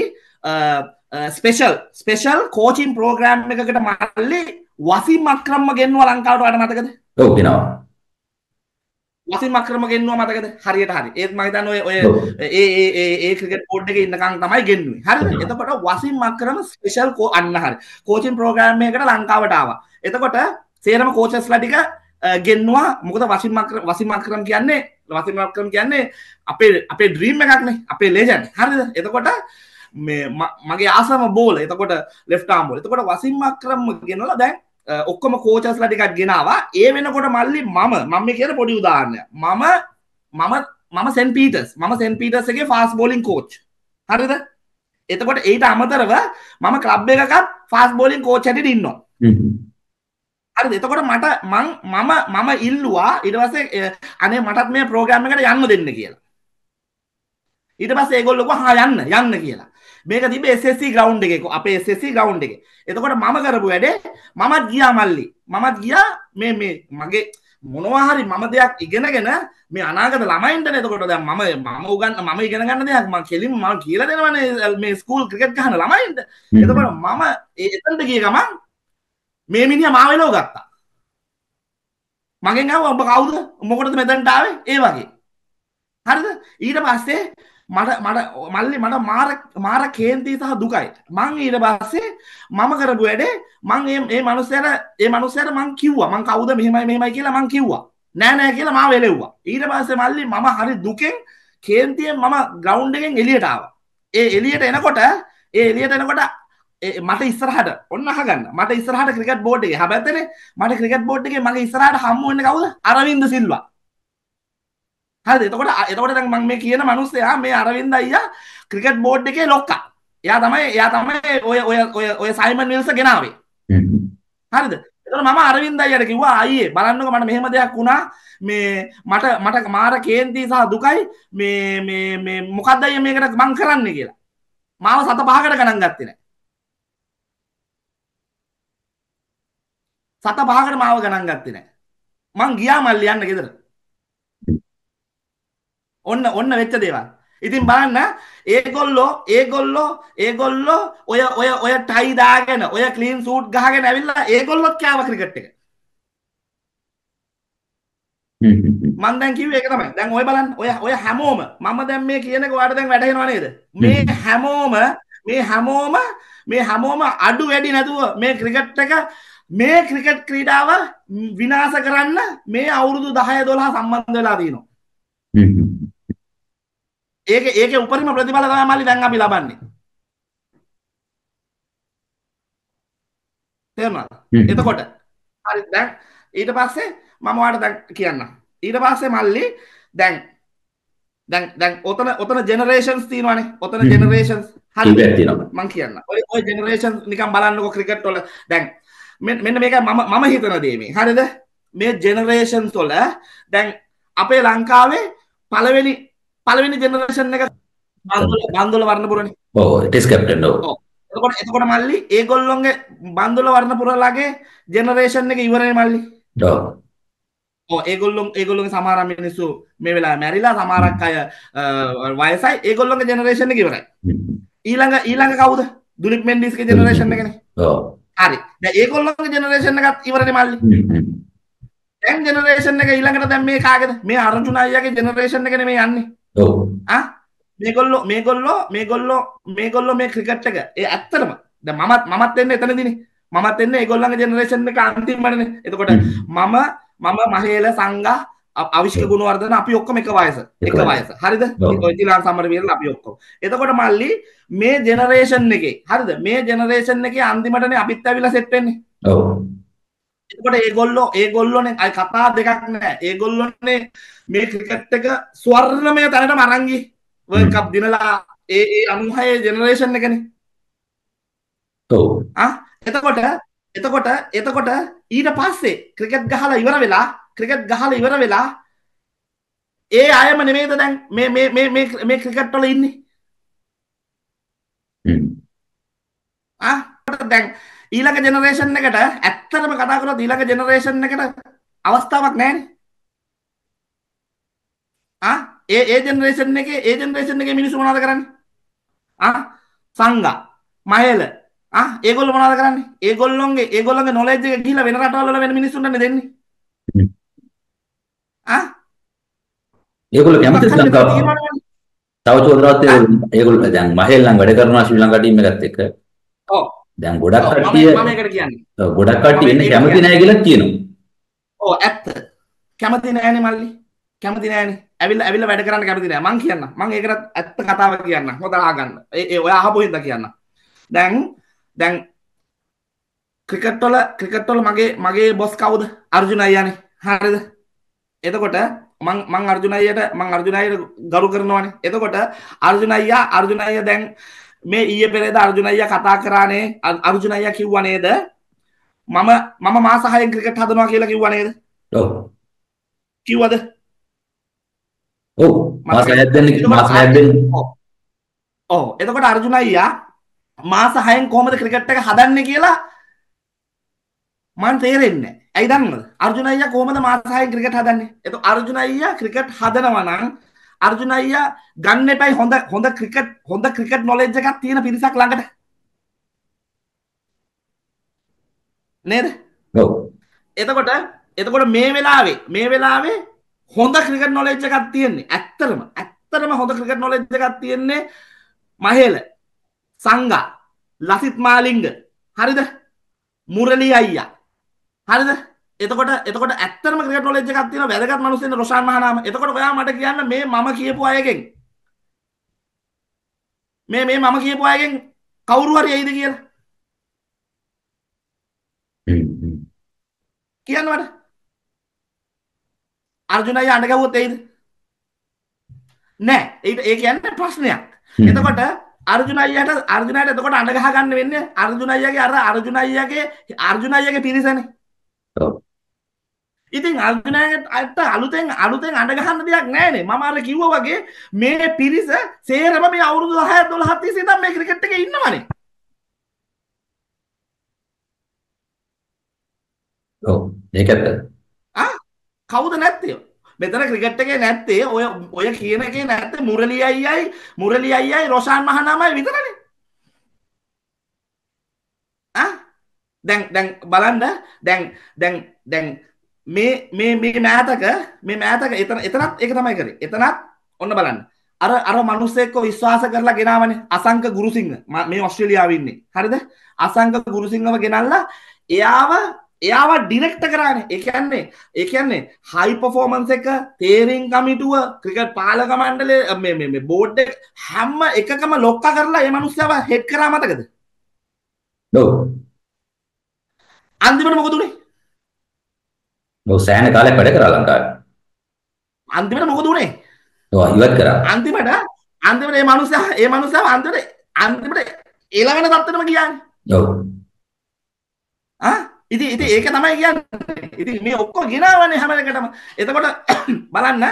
ස්පේෂල් ස්පේෂල් කෝචින් ප්‍රෝග්‍රෑම් එකකට මල්ලි වසි මක්‍රම්ම ගෙන්වා ලංකාවට අට මතකද ඔපෙනවා වසි මක්‍රම ගෙන්වා මතකද හරියට හරි ඒත් මහිතන ඔය ඔය ඒකට පොඩ් එක ඉන්නකං තමයි ගෙන්න්නේ හරි එතකොට වසි මක්‍රම ස්පේෂල් කෝ අන්න හරි කෝචින් ප්‍රෝග්‍රෑම් එකට ලංකාවටාව එතකොට සේරම කෝචස් ලටික ගෙන්වා මොකද වසි මක්‍ර වසි මක්‍රම් කියන්නේ වසි මක්‍රම් කියන්නේ අපේ අපේ ද්‍රීම් එකක්නේ අපේ ලේජන් හරිද එතකොට මේ මගේ ආසම බෝල එතකොට ලෙෆ්ටාම්බෝල එතකොට වසිම් අක්‍රම ගෙනලා දැන් ඔක්කොම කෝචස්ලා ටිකක් ගෙනවා ඒ වෙනකොට මල්ලි මම මම කියන පොඩි උදාහරණය මම මම මම සැන් පීටර්ස් මම සැන් පීටර්ස්ගේ ෆාස් බෝලින් කෝච් හරිද එතකොට ඒට අමතරව මම ක්ලබ් එකකත් ෆාස් බෝලින් කෝච්චට ඉන්නවා හරි එතකොට මට මං මම මම ඉල්ලුවා ඉටවසේ අනේ මටත් මේ ප්‍රෝග්‍රම් එකට යන්න දෙන්න කියලා ඊට පස්සේ ඒගොල්ලොක හා යන්න යන්න කියලා මේක තිබ එසසි ග්‍රවන්් එකක අප එසසි ග්‍රවන්් එක එතකොට මම කරපු වැඩේ මමත් ගියා මල්ලි මමත් ගියා මේ මේ මගේ මොනවාහරි මම දෙයක් ඉගෙනගෙන මේ අනාගත ළමයින්ට නතකොට ම ම ගන්න ම ඉගෙන ගන්න දෙයක් ම කෙලින් ම කියල දෙනවන මේ ස්කූල් ක්‍රිකට් ගහන ළමයින්ට එතකොට මම ඒතට කිය ගමන් මේ මිනිිය මාවලෝ ගත්තා මගෙන් ඔබ කවුද මොකටද මෙතැන්ටාවේ ඒ වගේ හරිද ඊට පස්සේ මට මට මල්ලි මට මාර මාර කේන්දී සහ දුකයි මං ඊට පස්සේ මම කරපු වැඩේ මං ඒ මනුස්සයට ඒ මනුස්සයට මං කිව්වා මං කවුද මෙහෙමයි මෙහෙමයි කියලා මං කිව්වා නෑ නෑ කියලා මා වෙලෙව්වා ඊට පස්සේ මල්ලි මම හරි දුකෙන් කේන්තියෙන් මම ග්‍රවුන්ඩ් එකෙන් එළියට ආවා ඒ එළියට එනකොට ඒ එළියට එනකොට මට ඉස්සරහට ඔන්න හගන්න මට ඉස්සරහට ක්‍රිකට් බෝඩ් එක හැබැත්තනේ මට ක්‍රිකට් බෝඩ් එකේ මගේ ඉස්සරහට හම්බ වෙන්නේ කවුද අරවින්ද සිල්වා හරි එතකොට එතකොට දැන් මම මේ කියන මිනිස්සයා මේ අරවින්ද අයියා ක්‍රිකට් බෝඩ් එකේ ලොක්කා. එයා තමයි එයා තමයි ඔය ඔය ඔය ඔය සයිමන් විල්ස ගෙනාවේ. හරිද? එතකොට මම අරවින්ද අයියට කිව්වා අයියේ බලන්නකෝ මට මෙහෙම දෙයක් වුණා. මේ මට මට මාර කේන්ති සහ දුකයි. මේ මේ මේ මොකද්ද අයියා මේකට මං කරන්නේ කියලා. මාව සත පහකට ගණන් ගත්තේ නැහැ. සත පහකට මාව ගණන් ගත්තේ නැහැ. මං ගියා මල්ලියන්න ගෙදර. ඔන්න ඔන්න වෙච්ච දේවල් ඉතින් බලන්න ඒගොල්ලෝ ඒගොල්ලෝ ඒගොල්ලෝ ඔය ඔය ඔය ටයි දාගෙන ඔය ක්ලීන් සූට් ගහගෙන ඇවිල්ලා ඒගොල්ලොත් කෑව ක්‍රිකට් එක මම දැන් කිව්වේ ඒක තමයි. දැන් ඔය බලන්න ඔය ඔය හැමෝම මම දැන් මේ කියන එක ඔයාලට දැන් වැටහෙනව නේද? මේ හැමෝම මේ හැමෝම මේ හැමෝම අඩු වැඩි නැතුව මේ ක්‍රිකට් එක මේ ක්‍රිකට් ක්‍රීඩාව විනාශ කරන්න මේ අවුරුදු 10 12 සම්බන්ධ වෙලා තියෙනවා. ඒක ඒක උපරිම ප්‍රතිඵල තමයි මල්ලි දැන් අපි ලබන්නේ. තේරුණාද? එතකොට හරි දැන් ඊට පස්සේ මම ඔයාලට දැන් කියන්නම්. ඊට පස්සේ මල්ලි දැන් දැන් දැන් ඔතන ඔතන ජෙනරේෂන්ස් තියෙනවානේ. ඔතන ජෙනරේෂන්ස් හරි මම කියන්න. ඔය ඔය ජෙනරේෂන් නිකන් බලන්නකෝ ක්‍රිකට් වල. දැන් මෙන්න මේකයි මම මම හිතන දේ මේ. හරිද? මේ ජෙනරේෂන්ස් වල දැන් අපේ ලංකාවේ පළවෙනි පලවෙනි ජෙනරේෂන් එක බන්දුල බන්දුල වරණ පුරණ
ඕ ටෙස් කැප්ටන් ඕ
එතකොට එතකොට මල්ලි ඒගොල්ලොන්ගේ බන්දුල වරණ පුරලාගේ ජෙනරේෂන් එක ඉවරනේ මල්ලි ඔව් ඒගොල්ලොන් ඒගොල්ලොගේ සමහර මිනිස්සු මේ වෙලා මැරිලා සමහරක් අය වයසයි ඒගොල්ලොන්ගේ ජෙනරේෂන් එක ඉවරයි. ඊළඟ ඊළඟ කවුද? දුලිප් මෙන්ඩිස්ගේ ජෙනරේෂන් එකනේ. ඔව්. හරි. දැන් ඒගොල්ලොන්ගේ ජෙනරේෂන් එකත් ඉවරනේ මල්ලි. දැන් ජෙනරේෂන් එක ඊළඟට දැන් මේ කාගේද? මේ අර්ජුන අයියාගේ ජෙනරේෂන් එකනේ මේ යන්නේ. මේගොල්ලො මේගොල්ලො මේගොල්ලො මේගොල්ලො මේ ක්‍රිකට් එක ඒ ඇත්තරම ද මත් මත් එන්න එතනදින මත් එන්න ගොල්ලන් ජනරේෂන් එක අන්තිම්මටන එතකොට මම මම මහේල සංගා අවිශ්ක ගුණවර්ධන අපි ඔක්කොම එක වයස එක වයස හරිද ලා සමරවල අපි ඔක්කෝ එතකොට මල්ලි මේ ජෙනරේෂන් එක හරිද මේ ජෙනරේෂන් එක අන්තිමටන අපිත් ඇවිලා සෙට්ටෙන්නේ ට ඒගොල්ලෝ ඒගොල්ලොන අයි කතා දෙකක් නෑ ඒගොල්ලොන්නේ මේ ක්‍රිකට් එක ස්වර්ණමය තැනට මරංගි වකක් දිනලා ඒ අනුහය ජෙනරේෂන් එකන එතකොට එතකොට එතකොට ඊට පස්සේ ක්‍රිකට් ගහලා ඉවර වෙලා ක්‍රිකට් ගහලා ඉවර වෙලා ඒ අයම නෙමේද දැන් මේ මේ මේ මේ මේ ක්‍රිකට් වල ඉන්නේ ආ දැන් ඊළඟ ජෙනරේෂන් එකට ඇත්තටම කතා කරොත් ඊළඟ ජෙනරේෂන් එකට අවස්ථාවක් නැහැ ආ ඒ ඒ ජෙනරේෂන් එකේ ඒ ජෙනරේෂන් එකේ මිනිස්සු මොනවද කරන්නේ ආ සංගා මහේල ආ ඒගොල්ලෝ මොනවද කරන්නේ ඒගොල්ලොන්ගේ ඒගොල්ලන්ගේ නොලෙජ් එක ගිහිල්ලා වෙන රටවල් වල වෙන මිනිස්සුන්ට දෙන්නේ
ආ ඒගොල්ලෝ කැමති සංගාව තව චෝදනාවක් ඒගොල්ලෝ දැන් මහේල් නම් වැඩ කරනවා ශ්‍රී ලංකා ටීම් එකත් එක්ක ඔව් දැන් ගොඩක් කට්ටිය මම
ඒකට කියන්නේ. ඔව් ගොඩක් කට්ටිය එන්න කැමති නැහැ කියලා කියනවා. ඔව් ඇත්ත. කැමති නැහැනේ මල්ලි. කැමති නැහැනේ. ඇවිල්ලා ඇවිල්ලා වැඩ කරන්න කැමති නැහැ. මං කියන්න. මං ඒකට ඇත්ත කතාව කියන්න. හොඳ අහගන්න. ඒ ඔය අහපු හින්දා කියන්න. දැන් දැන් ක්‍රිකට් වල ක්‍රිකට් වල මගේ මගේ බොස් කවුද? අර්ජුන අයියානේ. හරිද? එතකොට මං මං අර්ජුන අයියට මං අර්ජුන අයියට ගරු කරනවානේ. එතකොට අර්ජුන අයියා අර්ජුන අයියා දැන් මේ ඊය පෙරේද අර්ජුනයිය කතා කරානේ අර්ජුනයිය කිව්වනේද මම මම මාසහයෙන් ක්‍රිකට් හදනවා කියලා කිව්වනේද කිව්වද ඔව් ඔව් එතකොට අර්ජුනයියා මාස හයෙන් කොහමද ක්‍රිකට් එක හදන්නේ කියලා මන් තේරෙන්නේ ඇයි දන්නවද අර්ජුනයියා කොහමද මාස හයෙන් ක්‍රිකට් හදන්නේ එතකොට අර්ජුනයියා ක්‍රිකට් හදනවා නම් අර්ජුන අයියා ගන්න එපයි හොඳ හොඳ ක්‍රිකට් හොඳ ක්‍රිකට් නොලෙජ් එකක් තියෙන පිරිසක් ළඟට නේද එතකොට එතකොට මේ වෙලාවේ මේ වෙලාවේ හොඳ ක්‍රිකට නොලෙජ් එකක් තියෙන්නේ ඇත්තරම ඇත්තරම හොඳ ක්‍රිකට නොලෙජ් එකක් තියෙන්නේ මහේල සංගා ලසිත් මාලිංග හරිද මුරලි අයියා හරිද එතකොට එතකොට ඇත්තම ක්‍රිකට් නොලෙජ් එකක් තියෙන වැදගත් මිනිස්සු ඉන්න රොෂාන් මහනාම. එතකොට ඔයා මට කියන්න මේ මම කියපු අයගෙන් මේ මේ මම කියපු අයගෙන් කවුරු හරි එයිද කියලා. කියන්න මට. අර්ජුන අයියා අඬ ගැව්වොත් එයිද? නෑ. ඒක ඒ කියන්නේ ප්‍රශ්නයක්. එතකොට අර්ජුන අයියාට අර්ජුනට එතකොට අඬ ගහ ගන්න වෙන්නේ අර්ජුන අයියාගේ අර අර්ජුන අයියාගේ අර්ජුන අයියාගේ පිරිසනේ. ඔව්. ඉතින් අල්ගනයට අට අලුතෙන් අලුතෙන් අඩගහන්න දෙයක් නෑනේ මමාර කිව්ව වගේ මේ පිරිස සේරම මේ අවුරුදු හය දොළ හත්ති සිතම් මේ ක්‍රිකට් එක ඉන්නවනේ ඒකත කවුද නැත්තයෝ මෙතන ක්‍රිකට් එකේ නැත්තේ ඔය ඔය කියන එකේ නැත්තේ මුරලි අයියයි මුරලි අයියයි රොෂාන් මහනාමයි විතරනේ දැන් දැන් බලන්න දැන් දැන් දැන් මේ මේ මේ මෑතක මේ මෑතක එතන එතනත් ඒක තමයි කරේ එතනත් ඔන්න බලන්න අර අර මනුස්සෙක්ව විශ්වාස කරලා ගෙනාවනේ අසංක ගුරුසිංහ මේ ඔස්ට්‍රේලියාවේ ඉන්නේ හරිද අසංක ගුරුසිංහව ගෙනල්ලා එයාව එයාව ඩිරෙක්ට් කරානේ ඒ කියන්නේ ඒ කියන්නේ හයි පර්ෆෝමන්ස් එක තේරින් කමිටුව ක්‍රිකට් පාලක මණ්ඩලය මේ මේ මේ බෝඩ් එක හැම එකකම ලොක්ක කරලා මේ මනුස්සයව හෙඩ් කරා මතකද ඔව් අන්තිමට මොකද උනේ
ඔව් සෑහෙන කාලයක් වැඩ කරා ලංකාවේ.
අන්තිමට මොකද උනේ?
ඔව් ඉවත් කරා.
අන්තිමට අන්තිමට මේ මනුස්සයා මේ මනුස්සයා අන්තිමට අන්තිමට ඊළඟන තත්ත්වෙම ගියානේ. ඔව්. ආ ඉතින් ඉතින් ඒක තමයි කියන්නේ. ඉතින් මේ ඔක්කොම ගිනවන්නේ හැම එකටම. එතකොට බලන්න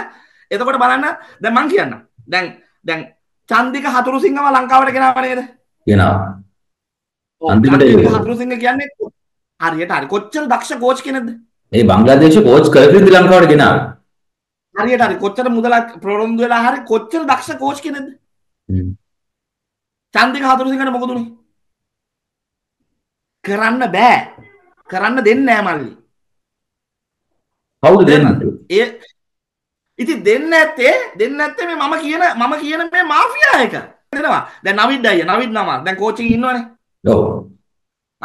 එතකොට බලන්න දැන් මං කියන්න. දැන් දැන් චන්දික හතුරුසිංහව ලංකාවට ගෙනාව නේද?
ගෙනාවා. අන්තිමට
හතුරුසිංහ කියන්නේ හරියට හරි කොච්චර දක්ෂ කෝච් කෙනෙක්ද? ඒ බංගලාදේශ කෝච් කරගෙන ලංකාවට ගෙනාව හරියට හරි කොච්චර මුදලක් ප්‍රොරොන්දු වෙලා හරි කොච්චර දක්ෂ කෝච් කෙනෙක්ද චන්දික හතුරුසිංහට මොකද උනේ කරන්න බෑ කරන්න දෙන්නේ නෑ මල්ලි කවුද දෙන්නද ඒ ඉතින් දෙන්න ඇත්තේ දෙන්න ඇත්තේ මේ මම කියන මම කියන මේ මාෆියා එක දෙනවා දැන් නවිඩ් අයියා නවිඩ් නම දැන් කෝචින් ඉන්නවනේ ඔව්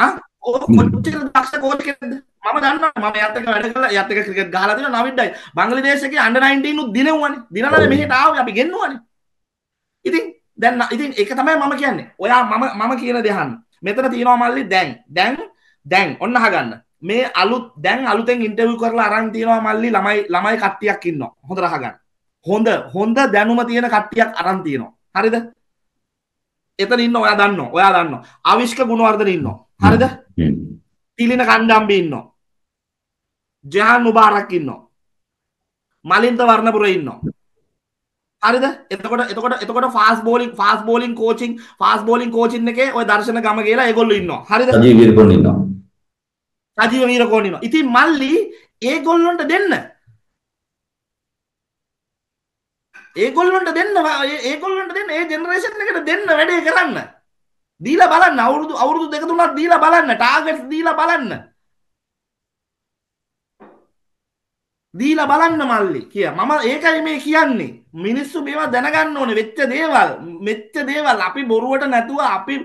ආ කොච්චර දක්ෂ කෝච් කෙනෙක්ද මම දන්න ම ඇතක වැඩ කල ඇතක ක්‍රිකට් ගාලතින නවිට්ටයි බංගලදේශක අන්ඩනයින්ටනු දිනවන දිනල මෙහිටාව අපි ගෙන්නුවන ඉතින් දැන්න ඉතින් එක තමයි මම කියන්නේ ඔයා මම මම කියන දෙහන් මෙතන තියෙනවාමල්ලි දැන් දැන් දැන් ඔන්න හගන්න මේ අලුත් දැන් අලුතෙන් ඉන්ටව් කරලා අරන් තියෙනවා මල්ලි ළමයි ළමයි කට්ටියක් ඉන්න හොඳ රහගන්න හොඳ හොඳ දැනුම තියෙන කට්ටියක් අරන් තියෙනවා හරිද එතන ඉන්න ඔයා දන්න ඔයා දන්න අවිශ්ක ගුණවර්ධන ඉන්න හරිද තිලින කණ්ඩම්බි ඉන්නවා ජයහන් මුබාරක් ඉන්නවා. මලින්ත වර්ණපුර ඉන්නවා. හරිද එතකොට එතකොට එතකොට fast bowling fast bowling coaching fast bowling coaching එකේ ඔය දර්ශන ගම කියලා ඒගොල්ලෝ ඉන්නවා හරිද සජීව වීරකෝන්
ඉන්නවා
සජීව වීරකෝන් ඉන්නවා ඉතින් මල්ලි ඒගොල්ලොන්ට දෙන්න ඒගොල්ලොන්ට දෙන්න ඒගොල්ලොන්ට දෙන්න ඒ ජෙනරේෂන් එකට දෙන්න වැඩේ කරන්න දීලා බලන්න අවුරුදු අවුරුදු දෙක තුනක් දීලා බලන්න ටාගට්ස් දීලා බලන්න දීලා බලන්න මල්ලි කිය මම ඒකයි මේ කියන්නේ මිනිස්සු මේවා දැනගන්න ඕනේ වෙච්ච දේවල් මෙච්ච දේවල් අපි බොරුවට නැතුව අපි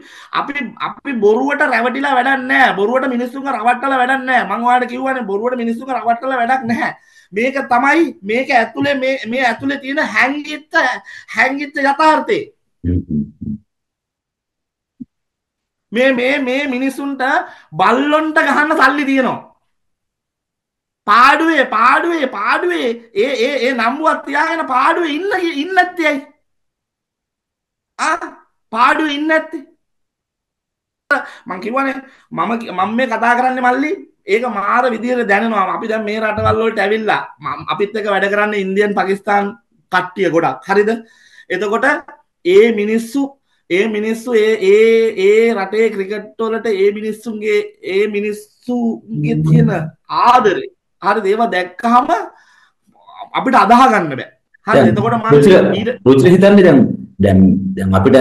අපි අපි බොරුවට රැවටිලා වැඩක් නැහැ බොරුවට මිනිස්සුන්ව රවට්ටලා වැඩක් නැහැ මම ඔයාලට කිව්වනේ බොරුවට මිනිස්සුන්ව රවට්ටලා වැඩක් නැහැ මේක තමයි මේක ඇතුලේ මේ මේ ඇතුලේ තියෙන හැංගිච්ච හැංගිච්ච යථාර්ථය මේ මේ මේ මිනිසුන්ට බල්ලොන්ට ගහන්න සල්ලි තියෙනවා පාඩුවේ පාඩුවේ පාඩුවේ ඒ ඒ ඒ නම්බුවත් තියාගෙන පාඩුවේ ඉන්න ඉන්න නැත්තේ ඇයි? ආ පාඩුවේ ඉන්න නැත්තේ. මං කිව්වනේ මම මම මේ කතා කරන්නේ මල්ලි ඒක මාර විදිහට දැනෙනවා. අපි දැන් මේ රටවල් වලට ඇවිල්ලා අපිත් එක්ක වැඩ කරන්නේ ඉන්දියන් පාකිස්තාන් කට්ටිය ගොඩක්. හරිද? එතකොට ඒ මිනිස්සු ඒ මිනිස්සු ඒ ඒ ඒ රටේ ක්‍රිකට් වලට ඒ මිනිස්සුන්ගේ ඒ මිනිස්සුන්ගේ තියෙන ආදරේ හරි දේව දැක්කහම අපිට අදාහගන්න බෑ හරි එතකොට
රුචි හිතන්නේ දැන් දැන් දැන් අපිට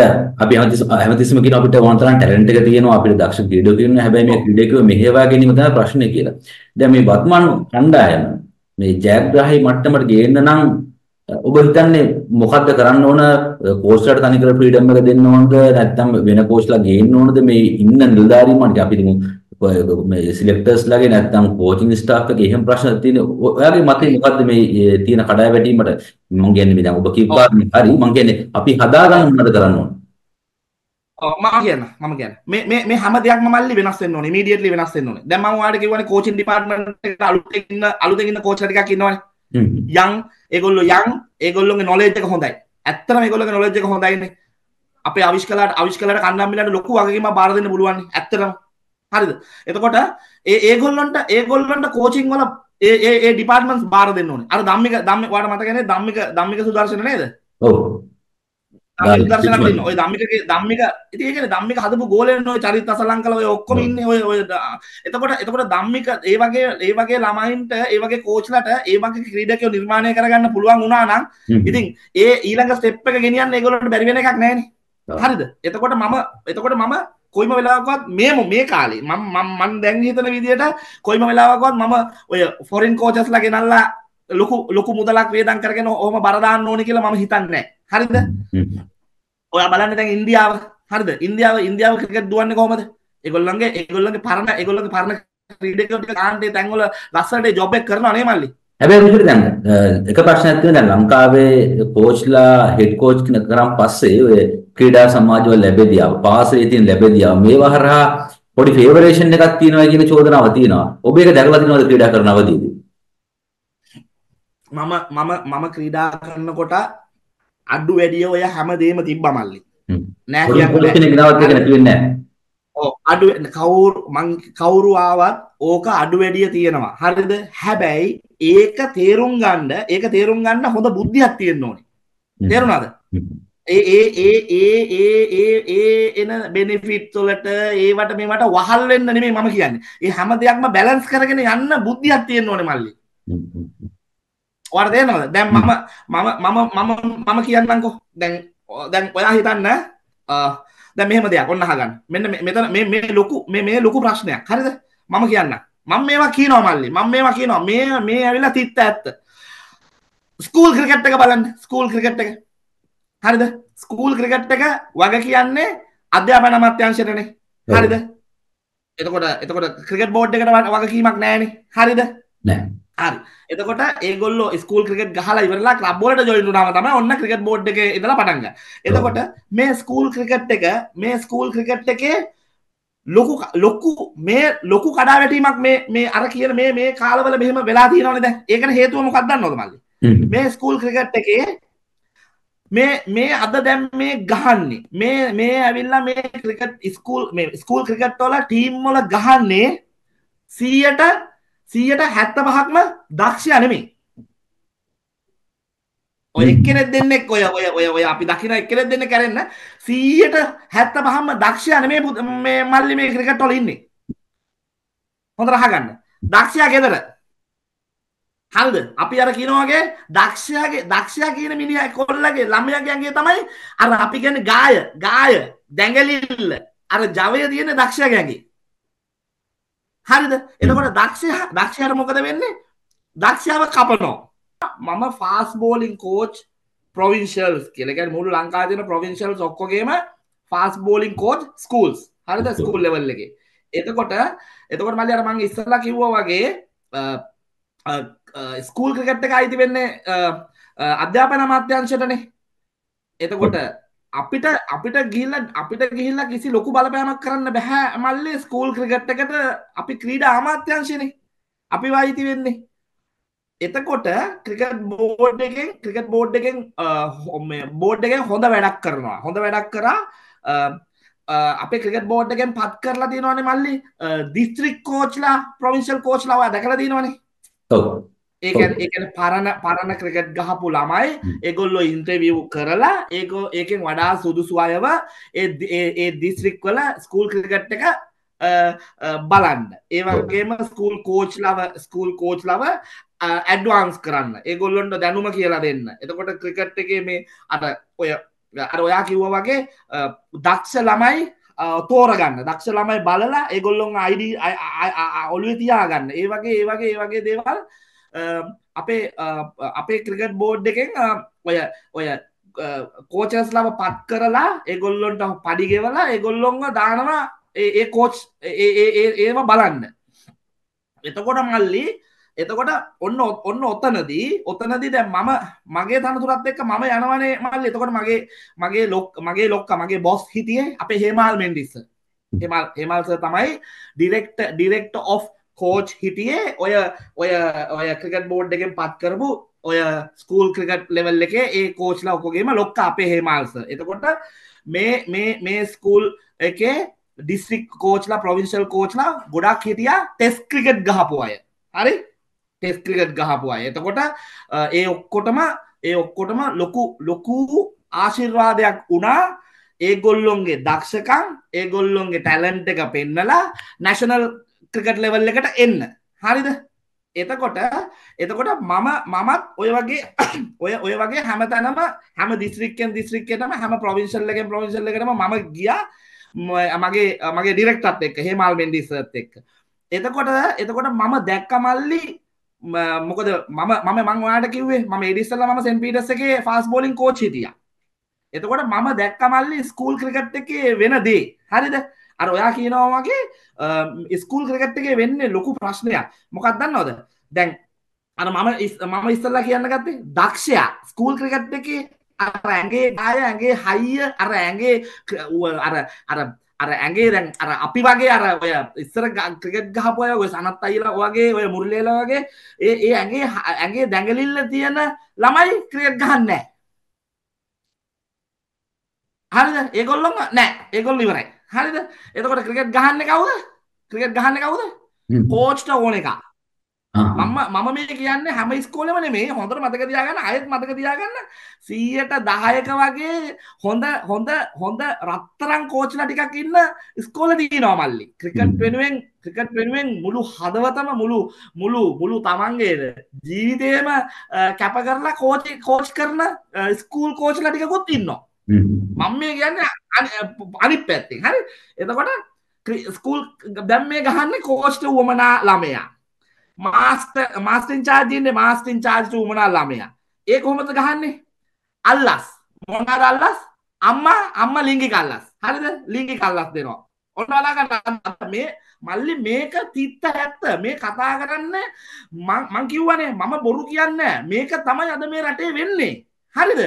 අපි හැමතිස්සම කියන අපිට ඕන තරම් ටැලන්ට් එක තියෙනවා අපිට දක්ෂ ක්‍රීඩකයෝ කියනවා හැබැයි මේ ක්‍රීඩකයෝ මෙහෙවා ගැනීම තමයි ප්‍රශ්නේ කියලා. දැන් මේ වත්මන් කණ්ඩායම මේ ජයග්‍රාහී මට්ටමට ගේන්න නම් ඔබ හිතන්නේ මොකද්ද කරන්න ඕන කෝච්ලට තනිකර ෆ්‍රීඩම් එක දෙන්න ඕනද නැත්නම් වෙන කෝච්ලා ගේන්න ඕනද මේ ඉන්න නිලධාරීන්ට අපි මේ සිලෙක්ටර්ස් ලගේ නැත්නම් කෝචින් ස්ටාෆ් එකේ එහෙම ප්‍රශ්න තියෙන ඔයාගේ මතය මොකද්ද මේ තියෙන කඩාවැටීමට මම කියන්නේ මේ දැන් ඔබ කිව්වා හරි මම කියන්නේ අපි හදාගන්න මොනවද කරන්න ඕන
ඔව් මම කියන මම කියන මේ මේ මේ හැම දෙයක්ම මල්ලි වෙනස් වෙන්න ඕනේ ඉමීඩියට්ලි වෙනස් වෙන්න ඕනේ දැන් මම ඔයාලට කිව්වනේ කෝචින් ඩිපාර්ට්මන්ට් එකට අලුතෙන් ඉන්න අලුතෙන් ඉන්න කෝච්ලා ටිකක්
ඉන්නවනේ
යන් ඒගොල්ලෝ යන් ඒගොල්ලෝගේ නොලෙජ් එක හොඳයි ඇත්තටම ඒගොල්ලෝගේ නොලෙජ් එක හොඳයිනේ අපේ අවිෂ් කලාට අවිෂ් කලාට කණ්ඩම්බිලාට ලොකු වගකීමක් බාර දෙන්න පුළුවන් ඇත්තටම හරිද එතකොට ඒ ඒගොල්ලන්ට ඒගොල්ලන්ට කෝචිං වල ඒ ඩිපාර්ටමන්ස් බාර දෙන්න ඕනේ අර ධම්මික ධම්ම වාට මතකනේ ධම්මික ධම්මික සුදර්ශන නේද
ඔව් දර්ශනක් ඉන්න ඔය
ධම්මිකගේ ධම්මික ඉතින් ඒකනේ ධම්මික හදපු ගෝලයන් ඔය චරිත අසලං කළ ඔය ඔක්කොම ඉන්නේ ඔය ඔය එතකොට එතකොට ධම්මික ඒ වගේ ඒ වගේ ළමයින්ට ඒ වගේ කෝච්ලට ඒ වගේ ක්‍රීඩකයෝ නිර්මාණය කරගන්න පුළුවන් වුණා නම් ඉතින් ඒ ඊළඟ ස්ටෙප් එක ගෙනියන්න ඒගොල්ලන්ට බැරි වෙන එකක් නැහැනේ හරිද එතකොට මම එතකොට මම කොයිම වෙලාවත් මේම මේ කාලේ මම මන් දැන් හිතන විදියට කොයිම වෙලාවකවත් මම ඔය ෆොරින් කෝචස්ලා ගෙනල්ලා ලොකු ලොකු මුදලක් වේදන් කරගෙන ඕම බරදාන්න ඕනි කියලා මම හිතන්නේ හරිද ඔය බලන්න දැන් ඉන්දියාව හරිද ඉන්දියාව ඉන්දියාව ක්‍රිකට් දුවන්නේ කොහමද ඒගොල්ලන්ගේ ඒගොල්ලන්ගේ පරණ ඒගොල්ලන්ගේ පරණ ක්‍රීඩකයෝ කාන්ටේ තැන්වල ලස්සනට ජොබ් එක කරනවා නේ මල්ලි
හැබැයි රුචිර දැන් එක ප්‍රශ්නයක් තියෙනවා දැන් ලංකාවේ කෝච්ලා හෙඩ් කෝච් කෙනෙක් කරන් පස්සේ ඔය ක්‍රීඩා සමාජවල ලැබෙදී ආව පාසලේ තියෙන ලැබෙදී ආව මේවා හරහා පොඩි ෆේවරේෂන් එකක් තියෙනවා කියන චෝදනාව තියෙනවා ඔබ ඒක දැකලා තියෙනවද ක්‍රීඩා කරන අවදීදී
මම මම මම ක්‍රීඩා කරනකොට අඩු වැඩිය ඔය හැමදේම තිබ්බා මල්ලි නෑ කියන්නේ අඩු කවුරු මං කවුරු ආවත් ඕක අඩු වැඩිය තියෙනවා හරිද හැබැයි ඒක තේරුම් ගන්න ඒක තේරුම් ගන්න හොඳ බුද්ධියක් තියෙන්න ඕනේ තේරුණාද ඒ ඒ ඒ ඒ ඒ ඒ එන බෙනෙෆිට්තොලට ඒවට මේමට වහල් වෙන්න නෙමේ මම කියන්න ඒ හැම දෙයක්ම බැලන්ස් කරගෙන යන්න බුද්ධියක් තියෙන් ඕන මල්ලි වර්දයනවද දැන් මම මම මම මම මම කියන්නකෝ දැන් දැන් ඔයා හිතන්න දැ මෙහම දෙයක් ඔන්න හගන්න මෙන්න මෙතන මේ ලොකු මේ ලොකු ප්‍රශ්නයක් හරිද මම කියන්න මං මේවා කියනවා මල්ලි මං මේවා කියනවා මේ මේ ඇවිලා තිත්ත ඇත්ත ස්කූල් ක්‍රිකට් එක බලන්න ස්කූල් ක්‍රිකට් එක හරිද ස්කූල් ක්‍රිකට් එක වග කියන්නේ අධ්‍යාපන අමාත්‍යංශයටනේ හරිද එතකොට එතකොට ක්‍රිකට් බෝඩ් එකට වගකීමක් නෑනේ හරිද නෑ හරි එතකොට ඒගොල්ලෝ ස්කූල් ක්‍රිකට් ගහලා ඉවරලා ක්ලබ් වලට ජොයින් වුණාම තමයි ඔන්න ක්‍රිකට් බෝඩ් එකේ ඉඳලා පටන් ගන්නේ. එතකොට මේ ස්කූල් ක්‍රිකට් එක මේ ස්කූල් ක්‍රිකට් එකේ ලොකු ලොකු මේ ලොකු කඩාවැටීමක් මේ මේ අර කියන මේ මේ කාලවල මෙහෙම වෙලා තියෙනවනේ දැන්. ඒකට හේතුව මොකක්ද දන්නවද මල්ලි? මේ ස්කූල් ක්‍රිකට් එකේ මේ මේ අද දැම් මේ ගහන්නේ මේ මේ ඇවිල්ලා මේ ක්‍රිකට් ස්කූල් මේ ස්කූල් ක්‍රිකට්වල ටීම්මොල ගහන්නේ සීයට සීයට හැත්ත පහක්ම දක්ෂ අනෙමේ ඔය එක්කෙනෙක් දෙන්නෙක් ඔය ඔය ඔය ඔය අපි දකින එක්කෙනෙක් දෙන්න කරන්න සීයට හැත්ත පහම දක්ෂ අනෙමේ මේ මල්ලි මේ ක්‍රිකට්වල ඉන්නේ හොඳ රහගන්න දක්ෂයා ගෙදර හල්ද අපි අර කියනවාගේ දක්ෂයාගේ දක්ෂයා කියන මිනිිය කොල්ලගේ ළමයගන්ගේ තමයි අර අපි ගැන ගාය ගාය දැඟලිල්ල අර ජවය තියෙන දක්ෂයගැගේ හරිද එතකොට දක්ෂය දක්ෂයට මොකද වෙන්නේ දක්ෂාව කපනෝ මම ෆාස් බෝලිින් කෝච් ප්‍රවින්ශල් කෙලක මුළු ලංකාතින ප්‍රවිංශල් ඔක්කොගේම ෆාස් බෝලිින් කෝච් ස්කූල්ස් හරිද ස්කූල් ලෙවල්ලගේ එතකොට එතකොට මල්ලි අර මං ඉස්සලා කිව්ව වගේ ස්කූල් uh, ක්‍රිකට් එක අයිති වෙන්නේ uh, uh, අධ්‍යාපන මාත්‍යංශයටනේ එතකොට අපිට අපිට ගිල්ල අපිට ගිහිල්ල කිසි ලොකු බලපෑමක් කරන්න බැහැ මල්ලේ ස්කූල් ක්‍රිකට් එකට අපි ක්‍රීඩා අමාත්‍යංශයනේ අපි වායිති වෙන්නේ එතකොට ක්‍රිකට් බෝඩ් එකෙන් ක්‍රිකට් බෝඩ් එකෙන් හොම බෝඩ් එකෙන් හොඳ වැඩක් කරනවා හොඳ වැඩක් කරා අපේ ක්‍රිකට් බෝඩ් එකෙන් පත් කරලා තියෙනවානේ මල්ලි දිස්ත්‍රික් කෝච්ලා ප්‍රොවින්ශල් කෝච්ලා ඔයා දැකලා තියෙනවානේ ඔව් ඒකැන් ඒකන පරණ පරණ ක්‍රිකට් ගහපු ළමයි ඒගොල්ලො ඉන්ට්‍රවියව් කරලා ඒකෝ ඒකෙන් වඩා සුදුසුවායව ඒ දිස්ත්‍රික්වල ස්කූල් ක්‍රිකට් එක බලන්න ඒවගේම ස්කූල් කෝච් ලව ස්කූල් කෝච් ලව ඇඩ්වාන්ස් කරන්න ඒගොල්ලොන්ට දැනුම කියලා දෙන්න එතකොට ක්‍රිකට් එක මේ අට ඔය අර ඔයා කිව්ව වගේ දක්ෂ ළමයි තෝරගන්න දක්ෂ ළමයි බලලා ඒගොල්ලොන් අයිඩ ඔලුව තියාගන්න ඒ වගේ ඒ වගේ ඒ වගේ දේවල් Um, අපේ uh, අපේ ක්‍රිකට් බෝඩ් එකෙන් uh, ඔය ඔය කෝචස්ලාව uh, පත් කරලා එගොල්ලොන්ට පඩිගෙවලා එගොල්ලොන්ව දානවා ඒ කෝච් ඒම බලන්න එතකොට මල්ලි එතකොට ඔන්න ඔන්න ඔත්තනදී ඔතනදී දැ මම මගේ තනතුරත් එක්ක මම යනවනේ මල්ල එතකොට මගේ මගේ ලොක් මගේ ලොක්ක මගේ බොස් හිටියේ අපේ හේමල් මෙන්ඩිස්ස හෙමල් හෙමල්ස තමයි ඩිරෙක්ට ඩිරෙක්ට ඔෆ් කෝච් හිටියේ ඔය ඔය ඔය ක්‍රිකට් බෝඩ් එකෙන් පත් කරපු ඔය ස්කූල් ක්‍රිකට් ලෙවල් එක ඒ කෝච්ලා ඔක්කොගේම ලොක්ක අපේ හේමල්ස එතකොට මේ මේ මේ ස්කූල් එකේ ඩිස්ත්‍රික් කෝච්ලා ප්‍රවිංශල් කෝච්ලා ගොඩක් හිටිය ටෙස් ක්‍රිකට් ගහපු අය හරි ටෙස් ක්‍රිකට් ගහපු අය එතකොට ඒ ඔක්කොටම ඒ ඔක්කොටම ලොකු ලොකු ආශිර්වාදයක් වුණා ඒගොල්ලොන්ගේ දක්ෂකම් ඒගොල්ලොන්ගේ ටැලන්ට එක පෙන්නලා නැශනල් ක්‍රිකට් ලෙවල් එකට එන්න හරිද එතකොට එතකොට මම මමත් ඔය වගේ ඔය ඔය වගේ හැම තැනම හැම දිස්ත්‍රික්කෙන් දිස්ත්‍රික්කයටම හැම ප්‍රවිංශල්ලකෙන් ප්‍රවිංශල්ලකටම මම ගියා මගේ මගේ ඩිරෙක්ටත් එක්ක හේමල් මෙන්ඩිසත් එක්ක එතකොට එතකොට මම දැක්ක මල්ලි මොකද මම මම මංවාට කිවේ ම ඩිස්සල්ල ම සැපිටසගේ ෆස් බෝලින් කෝචිතිය එතකොට මම දැක්කමල්ලි ස්කූල් ක්‍රිකට් එක වෙනදේ හරිද අර ඔයා කියනවා වගේ ස්කූල් ක්‍රකට්ගේ වෙන්න ලොකු ප්‍රශ්නයක් මොකක් දන්නවද දැන් අන මම මම ඉස්සල්ලා කියන්න ගත්තේ දක්ෂයා ස්කූල් ක්‍රිකට් එක ඇගේ ඩාය ඇගේ හයිය අර ඇගේ අර අර අර ඇගේ දැන් අර අපි වගේ අර ඔය ඉස්සර ක්‍රිකට් ගහපොය ඔය සනත් අයිලා වගේ ඔය මුරලේල වගේ ඒ ඒ ඇගේ ඇගේ දැඟලිල්ල තියෙන ළමයි ක්‍රිකට් ගහන්න හරිද ඒගොල්ලොම නෑ ඒගොල්ල ඉවරයි හරිද එතකොට ක්‍රිකට් ගහන්න කවුද ක්‍රිකට් ගහන්න කවුද කෝච්ට ඕන එක මම මම මේ කියන්න හැම ස්කෝලම නෙමේ හොඳට මතක තියාගන්න අයත් මතක තියාගන්න සීයට දහයක වගේ හොඳ හොඳ හොඳ රත්තරං කෝච්ලා ටිකක් ඉන්න ස්කෝල දීනවා මල්ලි ක්‍රිකට් වෙනුවෙන් ක්‍රිකට් වෙනුවෙන් මුළු හදවතම මුළු මුළු මුළු තමන්ගේ ජීවිතයම කැප කරලා කෝච් කෝච් කරන ස්කූල් කෝච්ලා ටිකකුත් ඉන්නවා මං මේ කියන්න අනිත් පැත්තෙන් හරි එතකොට ස්කූල් දැම් මේ ගහන්න කෝෂ්ට වුවමනා ළමයා මාස්ට මාස්ටින් චාර්ජීන්නේ මාස්ටින් චාර්ජ වුමනා ළමයා ඒ කොහොමද ගහන්නේ අල්ලස් මොනාර අල්ලස් අම්මා අම්ම ලිංගි කල්ලස් හරිද ලිංගි කල්ලස් දෙනවා ඔන්න අලාගන්න මේ මල්ලි මේක තිත්ත ඇත්ත මේ කතා කරන්න මං කිව්වනේ මම බොරු කියන්න මේක තමයි අද මේ රටේ වෙන්නේ හරිද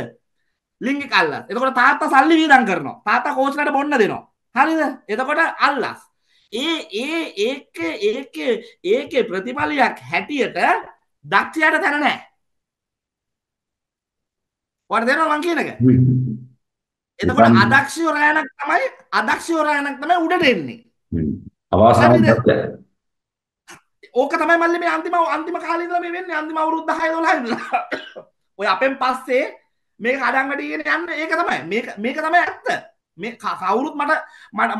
ලිංගික අල්ලස්. එතකොට තාත්තා සල්ලි වියදම් කරනවා. තාත්තා කෝච්ලට බොන්න දෙනවා. හරිද? එතකොට අල්ලස්. ඒ ඒ ඒක ඒක ඒකේ ප්‍රතිඵලයක් හැටියට දක්ෂයාට තැන නැහැ. ඔයාලා දෙනවා මං කියන එක. එතකොට අදක්ෂයෝ රායනක් තමයි අදක්ෂයෝ රායනක් තමයි උඩට එන්නේ. අවසාන ඕක තමයි මල්ලි මේ අන්තිම අන්තිම කාලේ ඉඳලා මේ වෙන්නේ අන්තිම අවුරුදු 10 12 ඉඳලා. ඔය අපෙන් පස්සේ මේ අඩංගට කියන යන්න ඒක තමයි මේක තමයි ඇත්ත මේ කවුරුත් මට මට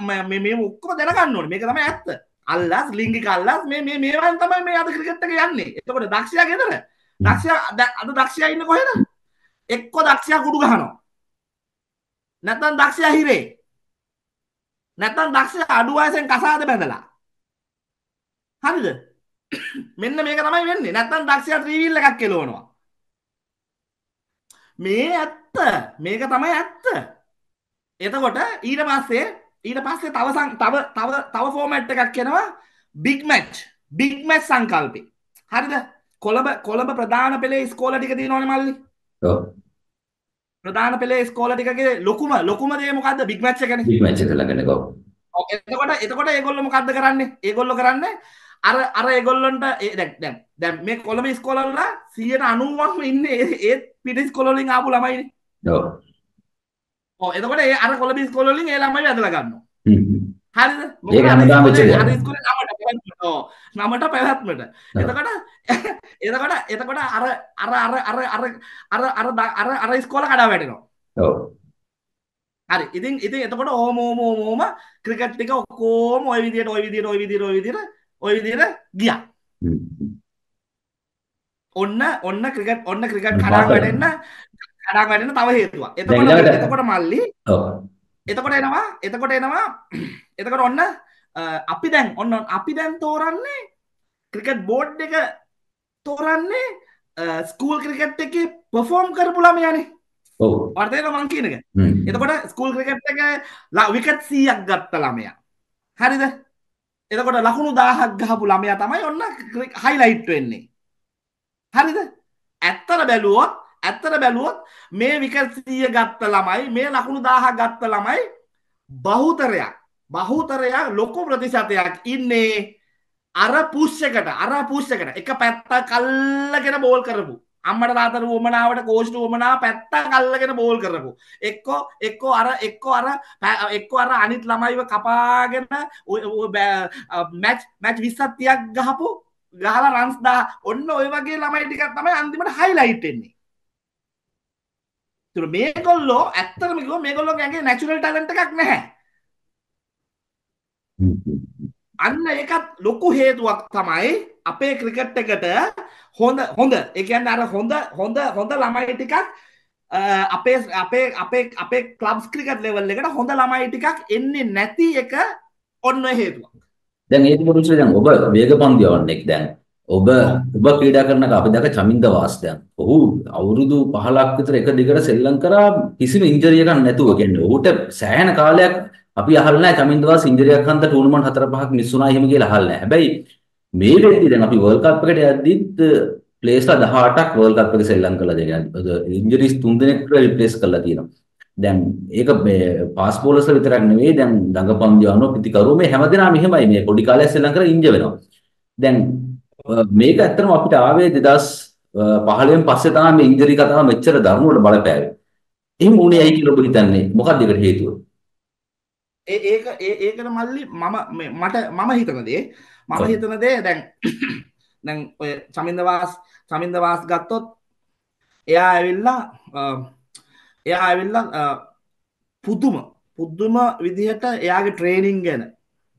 මමන් මේ ඔක්කම දැනගන්න ඕන මේක තමයි ඇත්ත අල්ලස් ලිංගි කල්ලස් මේ මේ මේවන් තමයි මේ අද ක්‍රිකට්ක යන්නේ එතකොට දක්ෂයා ගෙදර දක්ෂයා අද දක්ෂයා ඉන්න කොහෙද එක්කො දක්ෂයා කුඩු ගහනවා නැත්තන් දක්ෂයා හිරේ නැත්තන් දක්ෂයා අඩුවාසෙන් කසාද බැඳලා හරිද මෙන්න මේක තමයි වෙන්නේ නැත්තන් දක්ෂයා ත්‍රීවිල්ල එකක් කෙලෝනවා මේ ඇත්ත මේක තමයි ඇත්ත එතකොට ඊට පස්සේ ඊට පස්සේ තවසං තව තව තව ෆෝමට් එකක් කෙනවා බික් මැච් බික් මැච් සංකල්පය හරිද කොළඹ කොළඹ ප්‍රධාන පෙළේ ස්කෝල ටික තියෙනවනේ මල්ලි ප්‍රධාන පෙළේ ස්කෝල ටිකගේ ලොකුම ලොකුම දේ මොකද්ද බිග් මැච් එකනේ බිග් මැච් එක ළඟනේ ගොව එතකොට එතකොට ඒගොල්ලෝ මොකද්ද කරන්නේ ඒගොල්ලෝ කරන්නේ අර අර ඒගොල්ලන්ට දැන් දැන් දැන් මේ කොළඹ ස්කෝලවල 190ක්ම ඉන්නේ ඒ පිටිස් කොලොලින් ආපු ළමයින එතකොට ඒ අර කොලබිස් කොලොලින් ඒ ළමයි ඇදල ගන්න හරි නමට පැවැත්මට එතකට එතකට එතකොට අර අර අර අර අර අර අර අර අර ස්කෝල කඩා වැටෙනවා හරි ඉතින් ඉතින් එතකොට ඕමෝමෝමෝම ක්‍රිකට් එක ඔක්කෝම ඔය විදියට ඔය විදියට ඔය විදියට ඔය විදියට ඔය විදියට ගියා ඔන්න ඔන්න ක්‍රිකට් ඔන්න ක්‍රිකට් කඩා වැඩෙන්න කඩා වැඩෙන්න තව හේතුවක්. එතකොට එතකොට මල්ලි එතකොට එනවා එතකොට එනවා එතකොට ඔන්න අපි දැන් ඔන්න අපි දැන් තෝරන්නේ ක්‍රිකට් බෝඩ් එක තෝරන්නේ ස්කූල් ක්‍රිකට් එක පොෆෝම් කරපු ළමයානේ. ඔව්. වර්තේන මං කියන එක. එතකොට ස්කූල් ක්‍රිකට් එක විකට් 100ක් ගත්ත ළමයා. හරිද? එතකොට ලකුණු 1000ක් ගහපු ළමයා තමයි ඔන්න හයිලයිට් වෙන්නේ. හරිද ඇත්තර බැලුවොත් ඇත්තර බැලුවොත් මේ විකර්සිය ගත්ත ළමයි මේ ලකුණු දාහ ගත්ත ළමයි බහුතරයක් බහුතරයක් ලොකු ප්‍රතිශතයක් ඉන්නේ අර පුෂ්යකට අර පුෂ්යකට එක පැත්තක් අල්ලගෙන බෝල් කරපු අම්මට තාතර වුවමනාවට කෝෂ්ට වුවමනාව පැත්තක් අල්ලගෙන බෝල් කරපු එක්කෝ එක්කෝ අර එක්කෝ අර එක්කෝ අර අනිත් ළමයිව කපාගෙන මැච් මැච් විස්සත්තියක් ගහපු ගහල රන්ස්දා ඔන්න ඔය වගේ ළමයි ටිකක් තමයි අන්තිමට හයිලයිට්ෙන්නේ තුර මේකොල්ලෝ ඇත්තරම කිව්ව මේගොල්ලෝ ගැගේ නැචරල් ටැලන්ට් එකක් නැහැ අන්න ඒකත් ලොකු හේතුවක් තමයි අපේ ක්‍රිකට් එකට හොඳ හොඳ ඒ කියන්නේ අර හොඳ හොඳ හොඳ ළමයි ටිකක් අපේ අපේ අපේ අපේ ක්ලබ්ස් ක්‍රිකට් ලෙවල් එකට හොඳ ළමයි ටිකක් එන්නේ නැති එක ඔන්න හේතුවක්
දැන් ඒක පුරුෂය දැන් ඔබ වේගපන්දියවන්නෙක් දැන් ඔබ ඔබ ක්‍රීඩා කරනක අපි දැක චමින්ද වාස් දැන් ඔහු අවුරුදු 15ක් විතර එක දිගට සෙල්ලම් කරා කිසිම ඉන්ජරි එකක් නැතුව කියන්නේ ඔහුට සෑහෙන කාලයක් අපි අහලා නැහැ චමින්ද වාස් ඉන්ජරියක් හන්ද ටූර්නමන්ට් හතර පහක් මිස් වුණා එහෙම කියලා අහලා නැහැ හැබැයි මේ වෙද්දී දැන් අපි වර්ල්ඩ් කප් එකට යද්දිත් ප්ලේස්ලා 18ක් වර්ල්ඩ් කප් එක සෙල්ලම් කළා දෙනවා ඉන්ජරිස් 3 දෙනෙක් රිප්ලේස් කළා තියෙනවා දැන් ඒක මේ පාස් බෝලර්ස් විතරක් නෙවෙයි දැන් දඟපන්දු යනවා පිටිකරුවෝ මේ හැමදෙනාම මෙහෙමයි මේ පොඩි කාලේ ශ්‍රී ලංකාවේ ඉංජ වෙනවා. දැන් මේක ඇත්තටම අපිට ආවේ 2015න් පස්සේ තමයි මේ ඉන්ජරි කතාව මෙච්චර දරුණුවට බලපෑවේ. එහෙම වුණේ ඇයි කියලා ඔබ හිතන්නේ මොකක්ද ඒකට හේතුව?
ඒ ඒක ඒකට මල්ලි මම මට මම හිතන දේ මම හිතන දේ දැන් දැන් ඔය චමින්දවාස් චමින්දවාස් ගත්තොත් එයා ඇවිල්ලා එයා ඇවිල්ලන් පුදුම පුද්දුම විදිහට එයාගේ ට්‍රේනිං ගැන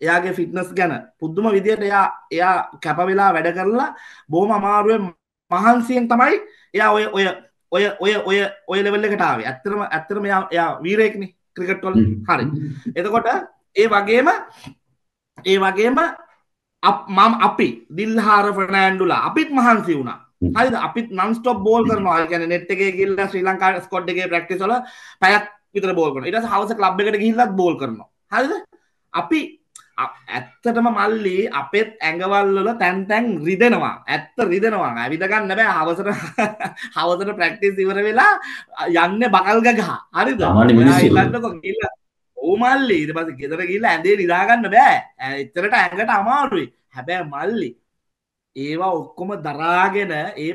එයාගේ ෆිට්නස් ගැන පුද්දුම විදිහට එයා එයා කැපවෙලා වැඩ කරලා බෝම අමාරුවෙන් මහන්සියෙන් තමයි එයා ඔය ඔය ඔය ඔය ඔය ඔය ලෙවල්ල එකටාවේ ඇත්තරම ඇත්තරම එයා වීරයෙක්න ක්‍රිකට්වල හරි එතකොට ඒ වගේම ඒ වගේම මම අපි දිල්හාර ෆනෑන්ඩුලා අපිත් මහන්සි වුණා හරි අපි නන්ස්ටොප් බෝල් කරනවා ගැන නෙට් එක කියල්ල ශ්‍රී ලංකා ස්කොඩ්ගේ ප්‍රක්ටිසල පැයක් විතර බෝල්කන ඉට හවස ලබ් එකට ගිල්ලත් බෝල් කරනවා හරිද අපි ඇත්තටම මල්ලි අපෙත් ඇඟවල්ලල තැන්තැන් රිදෙනවා ඇත්ත රිදෙනවා ඇවිදගන්න බෑ හවසර හවසට ප්‍රක්ටිස් ඉවර වෙලා යන්න බකල්ගගහ හරිද ගිල්ල ඕමල්ලි ඉට පස ගෙදර ගිල්ල ඇදේ නිදාගන්න බෑ ඇතරට ඇඟට අමාරුයි හැබැ මල්ලි ඒවා ඔක්කොම දරාගෙන ඒ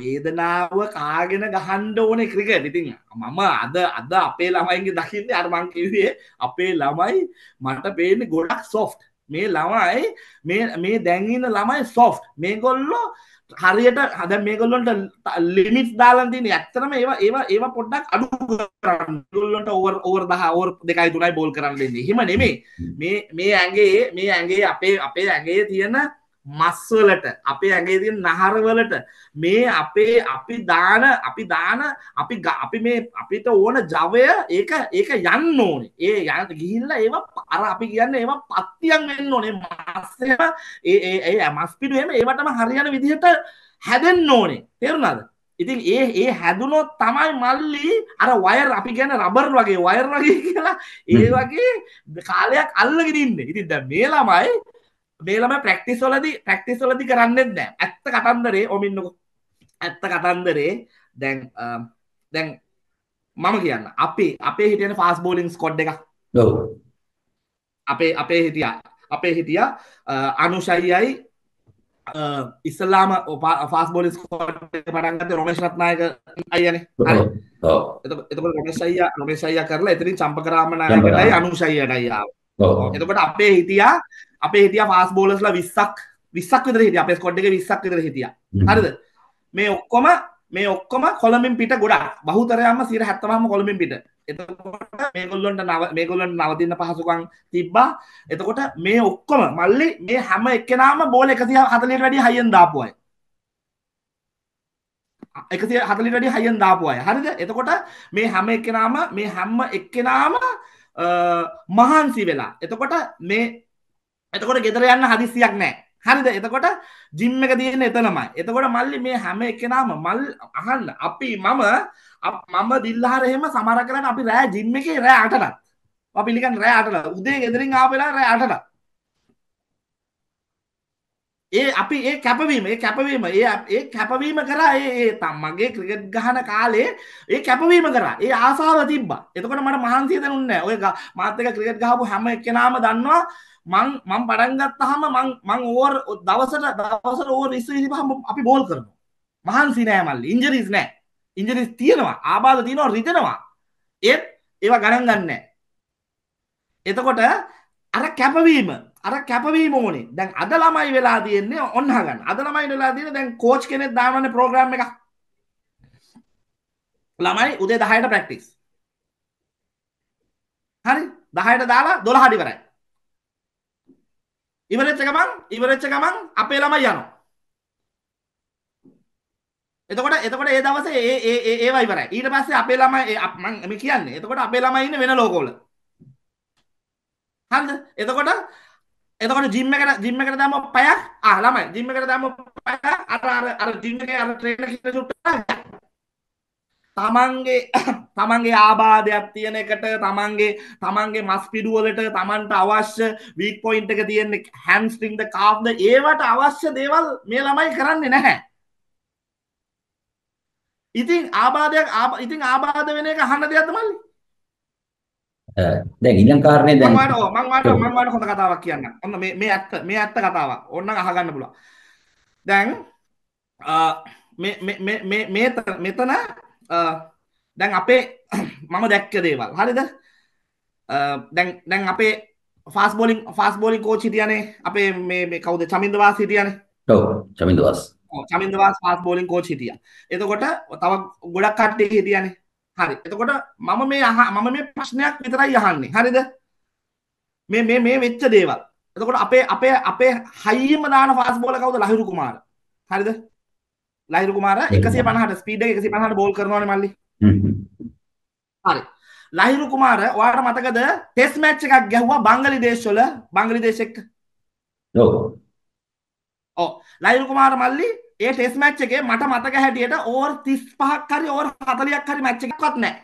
වේදනාව කාගෙන ගහන්ඩ ඕනේ ක්‍රිකට ඉතින් මම අද අද අපේ ළමයින්ගේ දකින්න අර්මංකිවේ අපේ ළමයි මට පේන ගොඩක් සොෆ් මේ ළමයි මේ දැන්ගන්න ළමයි සොෆ් මේ ගොල්ලෝ හරියට හද මේ ගොල්ලොන්ට ලිමිස් දාලන්තින ඇත්තරම ඒවා ඒවා ඒවා පොඩ්ඩක් අඩු කරන්නගොල්ලොට ඔවර් ඕර් දහ ඕර් දෙකයි තුනයි බෝල් කරන්න දෙන්නේ හිම නෙමේ මේ මේ ඇගේ මේ ඇගේ අපේ අපේ ඇගේ තියෙන මස්වලට අපේ ඇගේතින් නහරවලට මේ අපේ අපි දාන අපි දාන අපි අපි මේ අපිට ඕන ජවය ඒක ඒක යන්න ඕනේ ඒ යනට ගිහිල්ල ඒව අර අපි කියන්න ඒවා පත්තියන් වෙන්න ඕනේ මස්සම ඒ මස් පිටුවම ඒවටම හරියන විදිහට හැදෙන්න්න ඕනේ තෙරුණද ඉතින් ඒ ඒ හැදුනොත් තමයි මල්ලි අර වයර් අපි ගැන රබර් වගේ වයර් වගේ කියලා ඒ වගේ කාලයක් අල්ලගෙනන්න ඉතින් ද මේලාමයි මේලම ප්‍රක්ටිස් වලදි ප්‍රක්ටිස් වලදි කරන්නෙත් නෑ ඇත්ත කතන්දරේ ඔමින්නක ඇත්ත කතන්දරේ දැන් දැන් මම කියන්න අපි අපේ හිටියන ෆාස් බෝලිං කොඩ් එක අපේ අපේ හිටිය අපේ හිටිය අනුශයියයි ඉස්සල්ලාම ෆාස් බෝලිස් පටන්ගත රොමේශ රත්නායක අයන
එතකට
රොමේශය රොමේශය කරලා එතරින් චම්ප කරාමනායකටයි අනුශයියටයියාව එතකට අපේ හිටියා අප හිටිය ෆාස් බෝලස්ල විස්සක් විස්සක් විතර හිටිය අපේ කොඩ් එක විස්සක් විතර හිටිය හරිද මේ ඔක්කොම මේ ඔක්කොම කොළමින් පිට ගොඩා බහුතරයම සිර හැත්තවම කොළමින් පිට එතකොට මේගොල්ලොන්ට නව මේගොල්ලොන්ට නවතින්න පහසුකම් තිබ්බා එතකොට මේ ඔක්කොම මල්ලි මේ හැම එක්කෙනාම බෝල එකසිය හතලට වැඩි හයියෙන් දාපුයි එකසිය හතලි වැඩි හයියෙන් දාපුයි හරිද එතකොට මේ හැම එක්කෙනාම මේ හැම්ම එක්කෙනාම මහන්සි වෙලා එතකොට මේ එතකොට ගෙදර යන්න හදිසියක් නෑ හරිද එතකොට ජිම් එක තියෙන එතනමයි එතකොට මල්ලි මේ හැම එකනම මල් අහන්න අපි මම මම දිල්ලාරහෙම සමර කරන්න අපි රෑ ජිම් එකේ රෑ අටටත් පිළිකන් රෑ අටට උදේ ගෙදරින් ආපෙලා රෑ අටට ඒ අපි ඒ කැපවීම ඒ කැපවීම ඒ ඒ කැපවීම කරා ඒ තම්මගේ ක්‍රිකට් ගහන කාලේ ඒ කැපවීම කරා ඒ ආසාාව තිබ්බා එතකොට මට මහන්සිය දනුන්න ඔය මාතක ක්‍රිකට් ගහපු හැම එකනාම දන්නවා මං මං පඩන්ගත්තහම මං මං ඕර් දවසට දවසර ඕ රිස්ස විසිපහම අපි බෝල් කරන මහන්සි නෑ මල්ල ඉංජරිස් නෑ ඉංජරිස් තියෙනවා ආබාධ තියනවා රිතෙනවා ඒත් ඒවා ගණන් ගන්න එතකොට අර කැපවීම අර කැපවීම ඕනේ දැන් අද ළමයි වෙලා තියෙන්නේ ඔන්න ගන්න අද ළමයි වෙලා තියෙන දැන් කෝච් කෙනෙක් දාවන්න ප්‍රෝග්‍රෑම් එක ළමයි උදේ 10ට ප්‍රැක්ටිස් හරි 10ට දාලා 12ට ඉවරයි ඉවරච්ච ගමන් ඉවරච්ච ගමන් අපේ ළමයි යනවා. එතකොට එතකොට ඒ දවසේ ඒ ඒ ඒ ඒවා ඉවරයි. ඊට පස්සේ අපේ ළමයි මම මේ කියන්නේ. එතකොට අපේ ළමයි ඉන්නේ වෙන ලෝකවල. හරිද? එතකොට එතකොට ජිම් එකට ජිම් එකට දාම පැයක් ආ ළමයි ජිම් එකට දාම පැයක් අර අර අර ජිම් එකේ අර ට්‍රේනර් කෙනෙක් සුට්ටා තමන්ගේ තමන්ගේ ආබාධයක් තියෙන එකට තමන්ගේ තමන්ගේ මස් පිඩුවලට තමන්ට අවශ්‍ය වීක් පොයින්ට එක තියෙන්නේ හැන්ස්ටිංද කාප්ද ඒවට අවශ්‍ය දේවල් මේ ළමයි කරන්නේ නැහැ ඉතින් ආබාධයක් ඉතින් ආබාධ වෙන එක හන්න දෙයක්ද මල්ලි
දැන් ඊළඟ කාරණේ දැන් මම වාට මම
වාට හොඳ කතාවක් කියන්න. ඔන්න මේ මේ ඇත්ත මේ ඇත්ත කතාවක්. ඕන්න අහගන්න පුළුවන්. දැන් මේ මේ මේ මෙතන දැන් අපේ මම දැක්ක දේවල් හරිද දැන් අපේ ෆස් බොලින් ෆස් බොලින් කෝචි තියනේ අපේ මේ කවුද චමින්දවා සිටියන චමින්දවාස් චමින්දවාස් ෆස් බෝලින් කෝච් හිටිය එතකොට තව ගොඩක් කට්ටේ හිටියන හරි එතකොට මම මේ අහ මම මේ ප්‍රශ්නයක් විතරයි යහන්නේ හරිද මේ මේ මේ වෙච්ච දේවල් එතකොට අපේ අපේ අපේ හයිම දාන ෆාස් බෝල කවුද ලහිරු කුමාර හරිද ලහිරු කුමාර එකසේ පනහට ස්පීඩ එකසි පහට බෝල් කරනවන මල්ලි හරි ලහිරු කුමාර වාට මතකද ටෙස් මැච් එකක් ගැහ්වා බංගලි දේශවල බංගලි දේශෙක් ඕ ලහිරු කුමාර මල්ලි ඒ ටෙස් මැච් එකේ මට මතක හැටියට ඕර් තිස් පහක් හරි ඕර් හතලියක් හරි මැච් එකක්වත් නෑ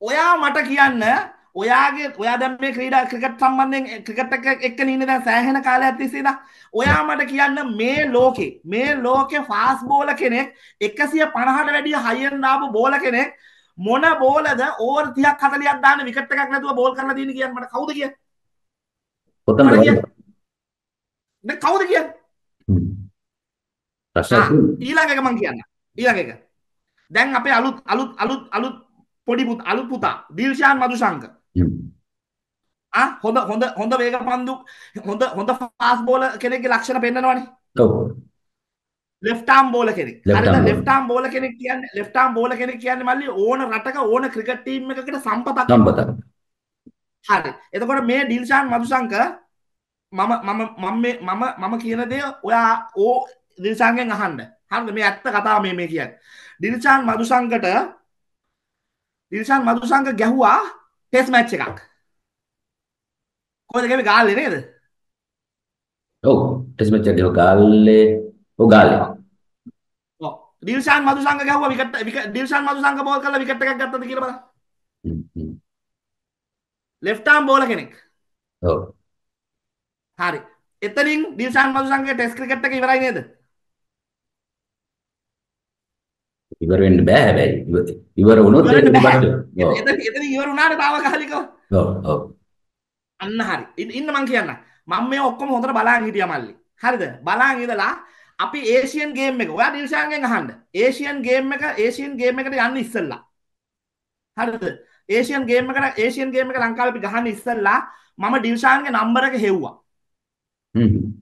ඔයා මට කියන්න ඔයාගේ ඔයා දැම් මේ ක්‍රීඩා ක්‍රිකට් සම්බන්ධයෙන් ක්‍රිකට් එක්ක නීන දැන් සෑහෙන කාලයක් තිස්සේද ඔයා මට කියන්න මේ ලෝකේ මේ ලෝකේ ෆාස් බෝල කෙනෙක් එකසිය පණහට වැඩිය හයියෙන් දාපු බෝල කෙනෙක් මොන බෝලද ඕර් තියක් හතලියක් දාන විකට් එකක් නැතුව බෝල් කරලා තියෙන කියන්නේ මට කවුද කියන්නේ? ඔතන නේ කවුද කියන්නේ? ප්‍රශ්න ඊළඟ එක මම කියන්න. ඊළඟ එක. දැන් අපේ අලුත් අලුත් අලුත් අලුත් පොඩි පුතා අලුත් පුතා දිල්ෂාන් මදුශංක හොඳ හොඳ හොඳ වේග පන්දු හොඳ හොඳ ෆාස්ට් බෝලර් කෙනෙක්ගේ ලක්ෂණ පෙන්නනවානේ. ඔව්. ලෙෆ්ට් ආම් බෝලර් කෙනෙක්. හරිද? ලෙෆ්ට් ආම් බෝලර් කෙනෙක් කියන්නේ ලෙෆ්ට් ආම් බෝලර් කෙනෙක් කියන්නේ මල්ලි ඕන රටක ඕන ක්‍රිකට් ටීම් එකකට සම්පතක්. සම්පතක්. හරි. එතකොට මේ ඩිල්ෂාන් මදුසංක මම මම මම මම මම කියන දේ ඔයා ඕ දිල්ෂාන්ගෙන් අහන්න. හරිද? මේ ඇත්ත කතාව මේ මේ කියන්නේ. දිල්ෂාන් මදුසංකට දිල්ෂාන් මදුසංක ගැහුවා ටෙස් මැච් එකක් කොහෙද ගෙමි ගාල්ලේ නේද
ඔව් ටෙස් මැච් එකේ ගාල්ලේ ඔව් ගාල්ලේ
ඔව් ඩිල්ෂාන් මදුසංග ගැහුවා wicket wicket Dilshan Madushanka ball කරලා විකට් එකක් ගත්තද කියලා බලන්න ලෙෆ්ට් ආම් බෝලර් කෙනෙක් ඔව් හරි එතනින් ඩිල්ෂාන් මදුසංගගේ ටෙස් ක්‍රිකට් එක ඉවරයි නේද
ඉවර වෙන්න බෑ හැබැයි ඉවර වුණොත් ඒක බට
එතන ඉවර වුණාට తాවකාලිකව ඔව් ඔව් අන්න හරි ඉන්න මං කියන්න මම මේ ඔක්කොම හොඳට බලන් හිටියා මල්ලි හරිද බලන් ඉඳලා අපි ඒෂියන් ගේම් එක ඔයා ඩිල්ෂාන්ගෙන් අහන්න ඒෂියන් ගේම් එක ඒෂියන් ගේම් එකට යන්න ඉස්සෙල්ලා හරිද ඒෂියන් ගේම් එකට ඒෂියන් ගේම් එක ලංකාවේ අපි ගහන්න ඉස්සෙල්ලා මම ඩිල්ෂාන්ගේ නම්බර එක හෙව්වා හ්ම්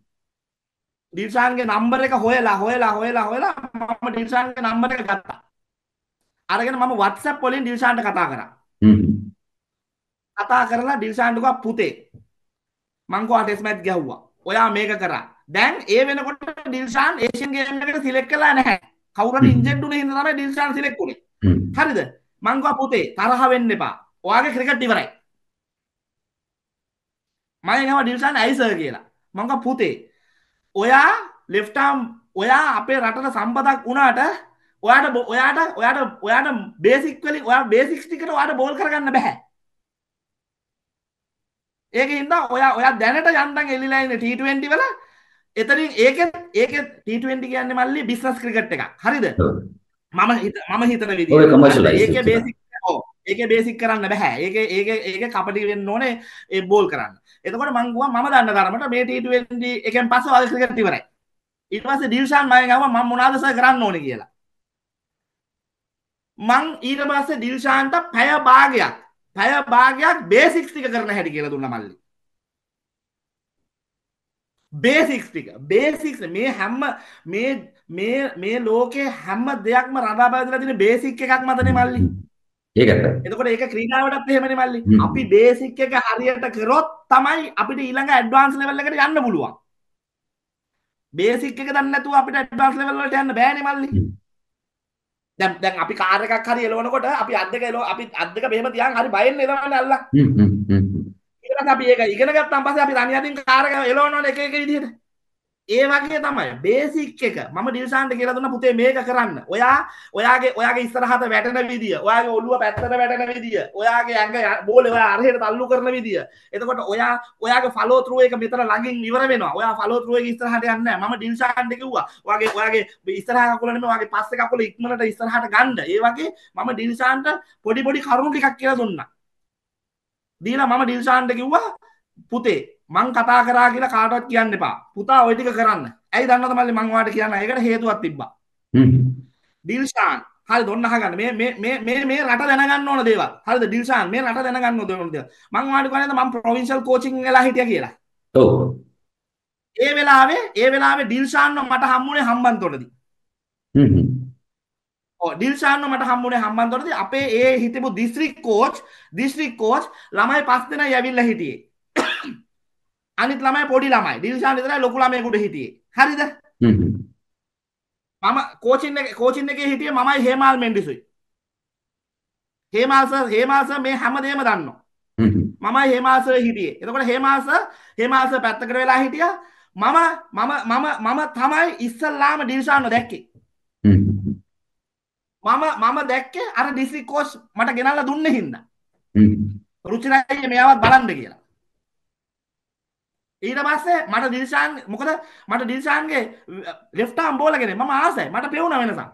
ඩිල්සාන්ගේ නම්බර් එක හොයලා හොයලා හොයලා හොයලා මම ඩිල්සාන්ගේ නම්බර් එක ගත්තා. අරගෙන මම WhatsApp වලින් ඩිල්සාන්ට කතා කරා. කතා කරලා ඩිල්සාන්ට ගා පුතේ මං කොහා ටෙස්ට් මැච් ගැහුවා. ඔයා මේක කරා. දැන් ඒ වෙනකොට ඩිල්සාන් ඒෂියන් ගේම් එකට සිලෙක්ට් කළා නැහැ. කවුරුත් ඉන්ජෙන්ඩ් උනේ හින්දා තමයි ඩිල්සාන් සිලෙක්ට් උනේ. හරිද? මං ගා පුතේ තරහ වෙන්න එපා. ඔයාගේ ක්‍රිකට් ඉවරයි. මම එනවා ඩිල්සාන් ඇයි සර් කියලා. මං ගා පුතේ ඔයා ලෙෆ්ටම් ඔයා අපේ රටට සම්බදක් වුණාට ඔයාට ඔයාට ඔයාට ඔයාට බේසික්වලින් ඔයා බේසික්ටිකට ඔයාට බෝල් කරගන්න බැහැ ඒක ඉන්න ඔයා ඔයා දැනට යන්දන් එල්ලිලයින්න ටීටවෙන්ටි වල එතනින් ඒක ඒක ටීටවෙන්ටි කියන්න මල්ලි බිස්නස් ක්‍රිකට් එක හරිද මම මම හිතන විදි ඒක බේසික් ඕ ඒක බේසික් කරන්න බැහැ ඒක ඒක ඒක කපටි වෙන්න ඕනේ ඒ බෝල් කරන්න එතකොට මංගුව ම දන්න තරමට මේටඩ එකෙන් පස වගකර තිවරයි ඉටවස ඩිල්ෂාන් මය ගම ම මොනාදස කරන්න ඕන කියලා මං ඊට පස්ස ඩිල්ෂාන්ට පැය භාගයක් පැය භාගයක් බේසික්ස්ටික කරන හැටි කියලා දුන්න මල්ලි බේසික්ස්ටික බේසික්ස් මේ හැම්ම මේ මේ මේ ලෝකේ හැම්ම දෙයක්ම රඳාපදලා තින බේසික් එකක් මතනේ මල්ලි ඒකට එතකොට ඒක ක්‍රීඩාවටත් එහෙමනේ මල්ලි. අපි බේසික් එක හරියට කරොත් තමයි අපිට ඊළඟ ඇඩ්වාන්ස් ලෙවල් එකට යන්න පුළුවන්. බේසික් එක දන්නේ නැතුව අපිට ඇඩ්වාන්ස් ලෙවල් වලට යන්න බෑනේ මල්ලි. දැන් දැන් අපි කාර් එකක් හරි එලවනකොට අපි අත් දෙක එලව අපි අත් දෙක මෙහෙම තියන් හරි බයෙන් එලවන්නේ අල්ලක්.
ඊට
පස්සේ අපි ඒක ඉගෙන ගත්තාන් පස්සේ අපි තනියෙන් කාර් එක එලවනවනේ එක එක විදිහට. ඒ වගේ තමයි බේසික් එක මම ඩිල්සාන්ට කියලා දුන්න පුතේ මේක කරන්න ඔයා ඔයාගේ ඔයාගේ ඉස්සරහට වැටෙන විදිය ඔයාගේ ඔළුව පැත්තට වැටෙන විදිය ඔයාගේ ඇඟ බෝල ඔයා අරහෙට තල්ලු කරන විදිය එතකොට ඔයා ඔයාගේ ෆලෝ ත්‍රුව එක මෙතන ළඟින් ඉවර වෙනවා ඔයා ෆලෝ ත්‍රුව එක ඉස්සරහට යන්නේ නැහැ මම ඩිල්සාන්ට කිව්වා ඔයාගේ ඔයාගේ ඉස්සරහ කකුල නෙමෙයි ඔයාගේ පස්ස කකුල ඉක්මනට ඉස්සරහට ගන්න ඒ වගේ මම ඩිල්සාන්ට පොඩි පොඩි කරුණු ටිකක් කියලා දුන්නා දීලා මම ඩිල්සාන්ට කිව්වා පුතේ මං කතා කරා කියලා කාටවත් කියන්න එපා පුතා ඔයිටික කරන්න ඇයි දන්න මල්ලි මංවාට කියන්න එකට හේතුවත් තිබ්බා ඩිල්ෂාන් හල් දොන්නහගන්න මේ මේ රට දැනගන්න ඕන දේව හල් ඩිල්ෂාන් මේ රට දැනගන්න දොනද මංවාට කන ම ප්‍රවිශල් කෝචිං ලා හිටිය කියලා ඒ වෙලාවේ ඒ වෙලාවේ ඩිල්ෂාන්න මට හම්මුණේ හම්බන් තොටදී ඩිල්ශාන්න මට හම්බුණේ හම්බන්තොරද අපේ ඒ හිතපු දිස්ත්‍රික් කෝච් දිස්ත්‍රික් කෝච් ළමයි පස් දෙෙන යැවිල්ල හිටියේ අනිත් ළමයි පොඩි ළමයි ඩිල්ෂාන් විතරයි ලොකු ළමයෙකුට හිටියේ හරිද මම කෝචින් එක කෝචින් එකේ හිටියේ මමයි හේමාල් මෙන්ඩිසුයි හේමාල් සර් හේමාල් සර් මේ හැමදේම දන්නවා මමයි හේමාල් සර් හිටියේ එතකොට හේමාල් සර් හේමාල් සර් පැත්තකට වෙලා හිටියා මම මම මම මම තමයි ඉස්සල්ලාම ඩිල්ෂාන්ව දැක්කේ මම මම දැක්කේ අර ඩිස්ට්‍රික්ට් කෝච් මට ගෙනල්ලා දුන්නේ හින්දා රුචිරයි මෙයාවත් බලන්න කියලා ඊට පස්සේ මට දිල්ශාන් මොකද මට දිල්ශාන්ගේ ලෙෆ්ටාම් බෝලගෙන මම ආසයි මට පෙවුණ වෙනසම්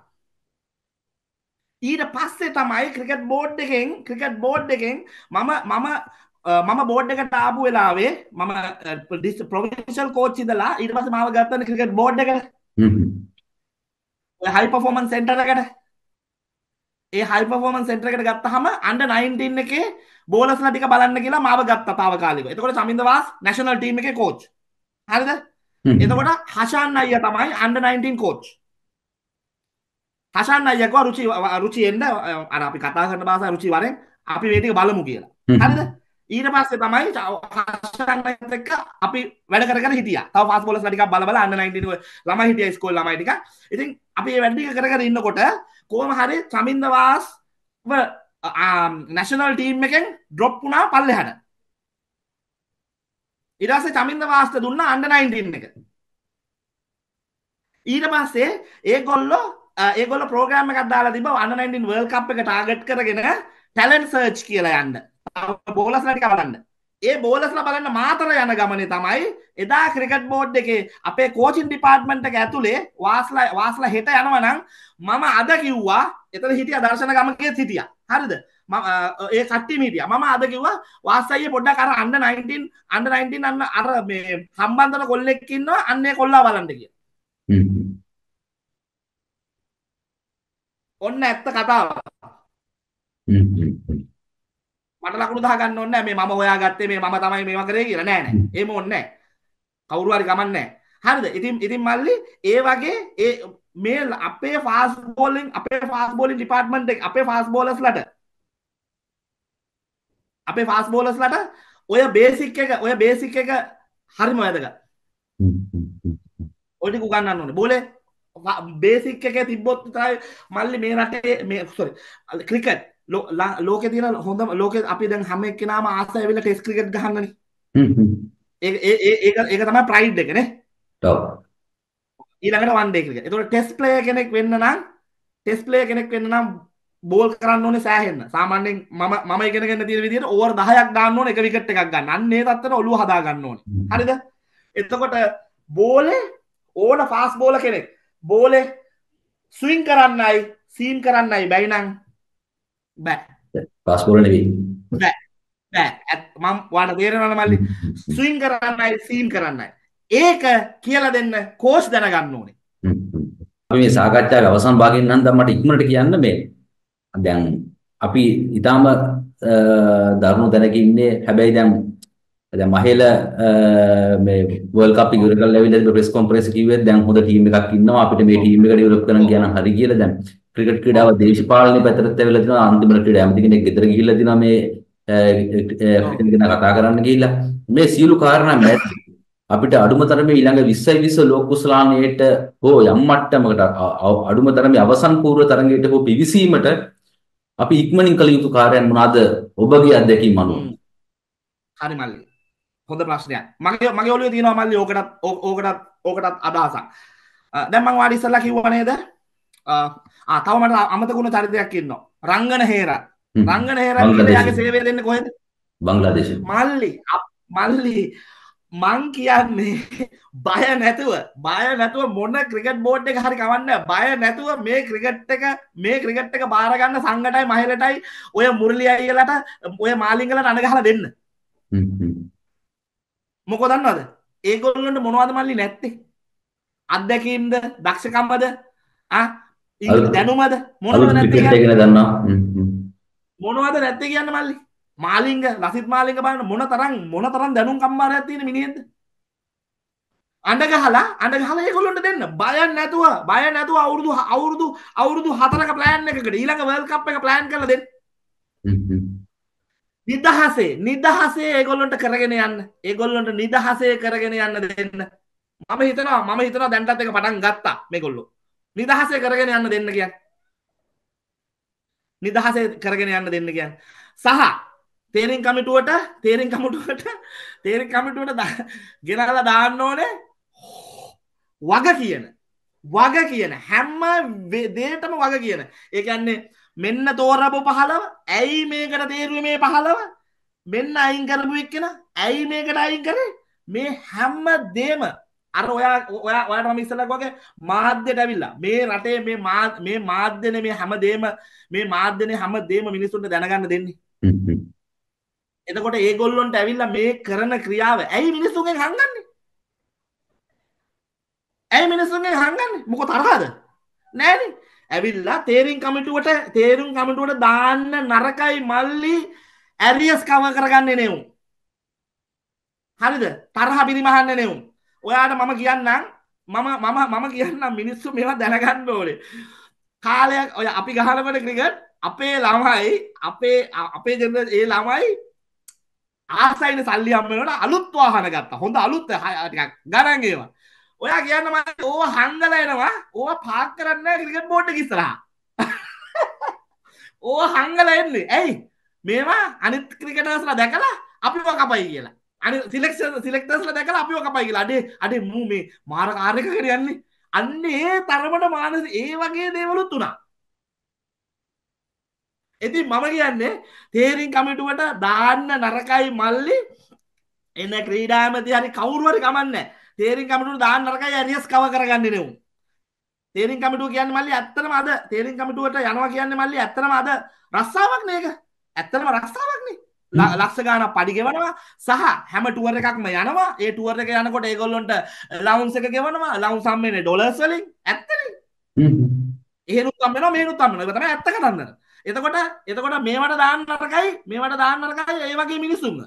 ඊට පස්සේ තමයි ක්‍රිකට් බෝඩ් එකෙන් ක්‍රිකට් බෝඩ් එකෙන් මම මම මම බෝඩ් එකට ආපු වෙලාවේ මම ප්‍රොවිශල් කෝච් ඉදලා ඊට පස්සේ මාව ගත්තන ක්‍රිකට් බෝඩ් එකට හයි පර්ෆෝමන්ස් සෙන්ටර් එකට ඒ හයි පර්ෆෝමන්ස් සෙන්ටර් එකට ගත්තාම අන්ඩර් 19 එකේ බෝලස්ල ටික බලන්න කියලා මාව ගත්ත තාවකාලික එතකොට සමින්දවාස් නැශනල් ටීම එක කෝච් හරිද එතකොට හෂාන් අයිය තමයි අන්ඩ 19 කෝච් හසන් අයක රුචි රුචි එන්න අර අපි කතා කරන බාස රුචි වරෙන් අපි මේ ටික බලමු කියලා. හරිද? ඊට පස්සේ තමයි හසන් අයත් එක්ක අපි වැඩ කර කර හිටියා. තව ෆාස්ට් බෝලර්ස් ටිකක් බල බල අන්න 19 ළමයි හිටියා ස්කෝල් ළමයි ටික. ඉතින් අපි මේ වැඩ ටික කර කර ඉන්නකොට කොහොම හරි චමින්ද වාස් ව නැශනල් ටීම් එකෙන් ඩ්‍රොප් වුණා පල්ල හැට ඉරස චමින්ද වාස්ත දුන්න අන්ඩනයින්ටීම් එක ඊට පස්සේ ඒ ගොල්ලො ඒගොල ප්‍රෝග්‍රම කදදාලා තිබ අන්නනයින්ටින් වල් කප් එක ටාගට් කරගෙන ටැලන් සර්ච් කියලා යන්න බෝලස්ලටි කවරන්න ඒ බෝලස්ල බලන්න මාතර යන ගමන තමයි එදා ක්‍රිකට් බෝඩ් එක අපේ කෝචින් ඩිපාර්ට්මන්ට එක ඇතුළේ වාස්ලා වාස්ලා හෙට යනවනම් මම අද කිව්වා එතන හිටිය දර්ශන ගමකය සිටියා හරිද ඒ කට්ටි මීටිය මම අදකිවා වාසය පොඩ්ඩ කර අන්න 19 අන්න 19 අන්න අර මේ සම්බන්ධන කොල්ලෙක්කින්නවා අන්නේ කොල්ලා බලන්න කිය ඔන්න ඇත්ත කතාව මට ලකුණු දහ ගන්න ඕනේ මේ මම හොයාගත්තේ මේ මම තමයි මේවා කරේ කියලා නෑ නෑ එහෙම ඕනේ නෑ කවුරු හරි ගමන් නෑ හරිද ඉතින් ඉතින් මල්ලි ඒ වගේ ඒ මේ අපේ ෆාස් බෝලින් අපේ ෆාස් බෝලින් ඩිපාර්ට්මන්ට් එක අපේ ෆාස් බෝලර්ස්ලට අපේ ෆාස් බෝලර්ස්ලට ඔය බේසික් එක ඔය බේසික් එක හරිම වැදගත්. ඔය ටික උගන්වන්න ඕනේ. බෝලේ බේසික් එකේ තිබ්බොත් විතරයි මල්ලි මේ රටේ මේ සෝරි ක්‍රිකට් ලෝකේ තියෙන හොඳම ලෝකේ අපි දැන් හැම එක්කෙනාම ආසයි වෙලා ටෙස්ට් ක්‍රිකට් ගහන්නනේ. ඒ ඒ ඒ ඒක තමයි ප්‍රයිඩ් එකනේ. ඔව්. ඊළඟට වන් ඩේ ක්‍රිකට්. ඒතකොට ටෙස්ට් ප්ලේයර් කෙනෙක් වෙන්න නම් ටෙස්ට් ප්ලේයර් කෙනෙක් වෙන්න නම් බෝල් කරන්න ඕනේ සෑහෙන්න. සාමාන්‍යයෙන් මම මම ඉගෙනගෙන තියෙන විදිහට ඕවර් 10ක් ගන්න ඕනේ එක විකට් එකක් ගන්න. අන්න ඒ තත්ත්වෙට ඔළුව හදා ගන්න ඕනේ. හරිද? එතකොට බෝලේ ඕන ෆාස්ට් බෝලර් කෙනෙක් බෝලේ ස්විං කරන්නයි සීන් කරන්නයි බැයි නම් බෑ.
ෆාස්ට් බෝලර් නෙවෙයි.
බෑ. බෑ. මම වාන තේරෙනවද මල්ලි? ස්විං කරන්නයි සීන් කරන්නයි. ඒක කියලා දෙන්න කෝස් දැනගන්න ඕනේ.
අපි මේ සාකච්ඡාවේ අවසන් භාගයෙන් නම් දැන් මට ඉක්මනට කියන්න මේ දැන් අපි ඊටාම දරුණු දැනක ඉන්නේ හැබැයි දැන් දැන් මහේල මේ World Cup ඉවර කරලා ඇවිල්ලා ප්‍රෙස් කොන්ෆරන්ස් කිව්වේ දැන් හොඳ ටීම් එකක් ඉන්නවා අපිට මේ ටීම් එක ඩෙවලොප් කරන්න කියන හරි කියලා දැන් ක්‍රිකට් ක්‍රීඩාව දේශපාලන පැත්තට ඇවිල්ලා තිනවා අන්තිමට ක්‍රීඩා ඇමති කෙනෙක් ගෙදර ගිහිල්ලා තිනවා මේ ක්‍රිකට් ගැන කතා කරන්න ගිහිල්ලා මේ සියලු කාරණා මැච් අපිට අඩුම තරමේ ඊළඟ 20 20 ලෝක කුසලාණයට හෝ යම් මට්ටමකට අඩුම තරමේ අවසන් පූර්ව තරඟයට හෝ පිවිසීමට අපි ඉක්මනින් කළ යුතු කාර්යයන් මොනවාද ඔබගේ අත්දැකීම් අනුව
හරි මල්ලි හොඳ ප්‍රශ්නයක් මගේ මගේ ඔළුවේ තියෙනවා මල්ලි ඕකටත් ඕකටත් ඕකටත් අදහසක් දැන් මම වාඩි ඉස්සලා කිව්වා නේද ආ තව මට අමතකුණ චරිතයක් ඉන්නවා රංගන හේරා රංගන හේරා කියන්නේ යාගේ සේවය දෙන්නේ කොහෙද බංග්ලාදේශේ මල්ලි මල්ලි මං කියන්නේ බය නැතුව බය නැතුව මොන්න ක්‍රිකට් බෝඩ් එක හරි කවන්න බය නැතුව මේ ක්‍රිකට් එක මේ ක්‍රිකට් එක බාරගන්න සංගටයි මහිලටයි ඔය මුරලිය අයලට ඔය මාලිංගල අනගහල දෙන්න මොක දන්නවද ඒගොල්ලට මොනවද මල්ලි නැත්තේ අත්දැකීම්ද දක්ෂකම්බද දැනුමද මොනවද නැති දන්නවා මොනවද නැත්ති කියන්න මල්ලි මාලිංග ලසිත් මාලිංග බලන්න මොන තරම් මොන තරම් දැනුම් කම්මාරයක් තියෙන මිනිහෙක්ද අඬ ගහලා අඬ ගහලා ඒගොල්ලන්ට දෙන්න බය නැතුව බය නැතුව අවුරුදු අවුරුදු අවුරුදු හතරක ප්ලෑන් එකකට ඊළඟ වර්ල්ඩ් කප් එක ප්ලෑන් කරලා දෙන්න නිදහසේ නිදහසේ ඒගොල්ලන්ට කරගෙන යන්න ඒගොල්ලන්ට නිදහසේ කරගෙන යන්න දෙන්න මම හිතනවා මම හිතනවා දැන්ටත් එක පටන් ගත්තා මේගොල්ලෝ නිදහසේ කරගෙන යන්න දෙන්න කියන්නේ නිදහසේ කරගෙන යන්න දෙන්න කියන්නේ සහ තේරෙන් කමිටුවට තේරෙන් කමිටුවට තේරෙන් කමිටුවට ගෙනලා දාන්න ඕනේ වග කියන වග කියන හැම්ම දේටම වග කියන ඒකන්නේ මෙන්න තෝරපු පහලව ඇයි මේකට තේරුව මේ පහලව මෙන්න අයින් කරපු එක්කෙන ඇයි මේකට අයින් කරේ මේ හැම්ම දේම අර ඔයා ඔයා ඔයාට මම ඉස්සලක් වගේ මාධ්‍යයට ඇවිල්ලා මේ රටේ මේ මේ මාධ්‍යනේ මේ හැම දේම මේ මාධ්‍යනේ හැම දේම මිනිස්සුන්ට දැනගන්න දෙන්නේ එතකොට ඒගොල්ලොන්ට ඇවිල්ල මේ කරන ක්‍රියාව ඇයි මිනිස්සුන්ගේ හඟන්නේ ඇයි මිනිස්සුන්ගේ හඟන්න මොක තරහද නෑන ඇවිල්ලා තේරෙන් කමිටුවට තේරුම් කමිටුවට දාන්න නරකයි මල්ලි ඇරියස් කව කරගන්න නෙවුම් හරිද තරහ පිරිමහන්න නෙවුම් ඔයාට මම කියන්නම් මම මම මම කියන්නම් මිනිස්සු මෙවා දැනගන්න ඕනේ කාලයක් ඔය අපි ගහනකට ක්‍රිකට් අපේ ළමයි අපේ අපේ ජන ඒ ළමයි ආසයින සල්ලි අම්මනට අලුත් වාහන ගත්තා හොඳ අලුත් ටිකක් ගණන් ඒවා ඔයා කියන්න ම ඕ හන්දල එනවා ඕ පාක් කරන්න ක්‍රිකට් බෝඩ් කිස්සරා ඕ හංගල එන්නේ ඇයි මේවා අනිත් ක්‍රිකටස්ලා දැකලා අපිම කපයි කියලා අනි සිලෙක්ෂ සිලෙක්ටස්ල දැකලා අපිම කපයි කියලා අඩේ අඩේ මූ මේ මාරකාරයක කර යන්නේ අන්න ඒ තරමට මානස ඒ වගේ දේවලුත් වනා ඉති මම කියන්නේ තේරින් කමිටුවට දාන්න නරකයි මල්ලි එන්න ක්‍රීඩාමති හරි කවුරුවරි කමන්න තේරින් කමිටුට දාන්න නරකයි ඇනියස් කව කරගන්න නෙවු තේරින් කමිටුව කියන්න මල්ලි ඇත්තනම අද තේරින් කමිටුවට යනවා කියන්න මල්ලි ඇත්තනම අද රස්සාවක් නේක ඇත්තනම රස්සාවක්නේ ලක්ස ගාන පඩිගෙවනවා සහ හැම ටුවර එකක්ම යනවා ඒ ටුවර එක යනකොට ඒගොල්ලොන්ට ලවන්සක ගෙවනවා ලවුන් සම්මනේ ඩොලස්වලින් ඇත්තන ඒනුත්තම්මෙන මේනුත්තම්මන තම ඇත්ත කරන්න එතකොට එතකොට මේවට දාන්න නරකයි මේවට දාන්න නරකයි ඒ වගේ මිනිසුන්ව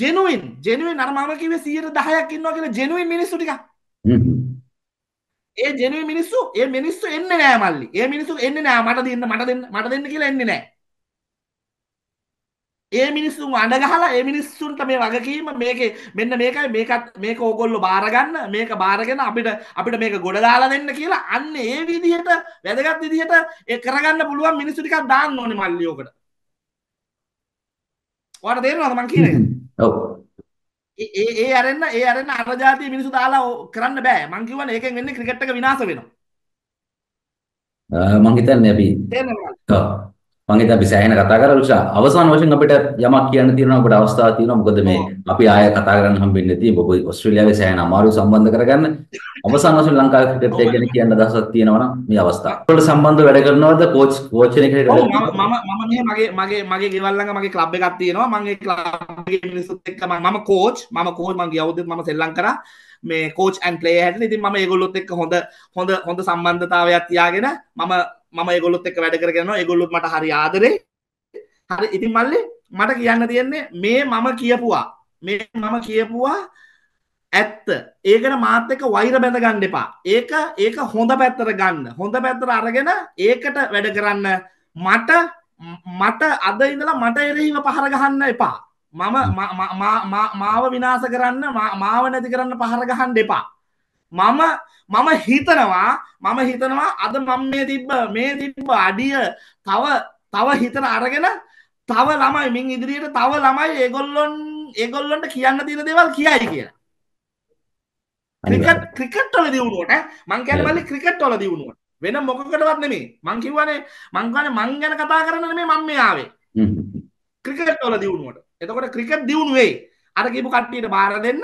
ජෙනුවන් ජෙනුවෙන් අරමම කිවේ සියයට දහයක් ඉන්නවා කියලා ජෙනුවෙන් මිනිස්සු ටික ඒ ජෙනුව මිනිස්සු ඒ මිනිස්සු එන්න නෑ මල්ලි ඒ මිනිස්සු එන්න නෑ මට දෙන්න මට දෙන්න මට දෙන්න කියලා එන්නේ නෑ ඒ මිනිස්සුන් අඬ ගහලා ඒ මිනිස්සුන්ට මේ වගකීම මේකේ මෙන්න මේකයි මේකත් මේක ඕගොල්ලෝ බාර ගන්න මේක බාරගෙන අපිට අපිට මේක ගොඩ දාලා දෙන්න කියලා අන්න ඒ විදිහට වැදගත් විදිහට ඒ කරගන්න පුළුවන් මිනිස්සු ටිකක් දාන්න ඕනේ මල්ලියෝකට. ඔයාලට තේරෙනවද මං කියන එක? ඔව්. ඒ ඒ අරන්න ඒ අරන්න අර ජාතිය මිනිස්සු දාලා කරන්න බෑ. මං කියවනේ ඒකෙන් වෙන්නේ ක්‍රිකට් එක විනාශ වෙනවා.
මං හිතන්නේ අපි තේරෙනවද? ඔව්. මම ඉතින් අපි සෑහෙන කතා කරලා රුචා අවසාන වශයෙන් අපිට යමක් කියන්න තියෙනවා අපිට අවස්ථාවක් තියෙනවා මොකද මේ අපි ආයෙ කතා කරන්න හම්බෙන්නේ නැති ඔබ ඔස්ට්‍රේලියාවේ සෑහෙන අමාරු සම්බන්ධ කරගන්න අවසාන වශයෙන් ලංකාවේ ක්‍රිකට් එක ගැන කියන්න අදහසක් තියෙනවා නම් මේ අවස්ථාව. ඔයාලට සම්බන්ධ වැඩ කරනවද කෝච් කෝච් කෙනෙක් හරි වැඩ කරනවා?
මම මම මේ මගේ මගේ මගේ ගෙවල් ළඟ මගේ ක්ලබ් එකක් තියෙනවා. මම ඒ ක්ලබ් එකේ මිනිස්සුත් එක්ක මම කෝච් මම කෝච් මම ගිය අවුරුද්දේ මම සෙල්ලම් කරා. මේ කෝච් ඇන් ප්ලේ හැටියට ඉතින් මම ඒගොල්ලොත් එක්ක හොඳ හොඳ හොඳ සම්බන්ධතාවයක් තියාගෙන මම මම ගොලොත් එක වැඩ කරගෙන ගොලුත් මට හරි ආදරේ හරි ඉතින් මල්ලේ මට කියන්න තියෙන්නේ මේ මම කියපුවා මේ මම කියපුවා ඇත්ත ඒකට මාත් එක වෛර බැඳ ගන්න එපා ඒක ඒක හොඳ පැත්තර ගන්න හොඳ පැත්තර අරගෙන ඒකට වැඩ කරන්න මට මට අද ඉඳලා මට එරෙහිව පහර ගහන්න එපා මම මාව විනාස කරන්න මාව නැති කරන්න පහර ගහන්න එපා මම මම හිතනවා මම හිතනවා අද මම මේ තිබ්බ මේ තිබ්බ අඩිය තව තව හිතන අරගෙන තව ළමයි මින් ඉදිරියට තව ළමයි ඒගොල්ලොන් ඒගොල්ලොන්ට කියන්න තියෙන දේවල් කියයි කියලා ක්‍රිකට්ටොල දියුණුවට මංකැලවල ක්‍රිකට්ටොල දියුණුවට වෙන මොකකටවත් නෙමේ මං කිව්වනේ මං කියන්නේ මං ගැන කතා කරන්න නෙමේ මම මේ ආවේ ක්‍රිකට් වල දියුණුවට එතකොට ක්‍රිකට් දියුණුවේ අර කියපු කට්ටියට බාර දෙන්න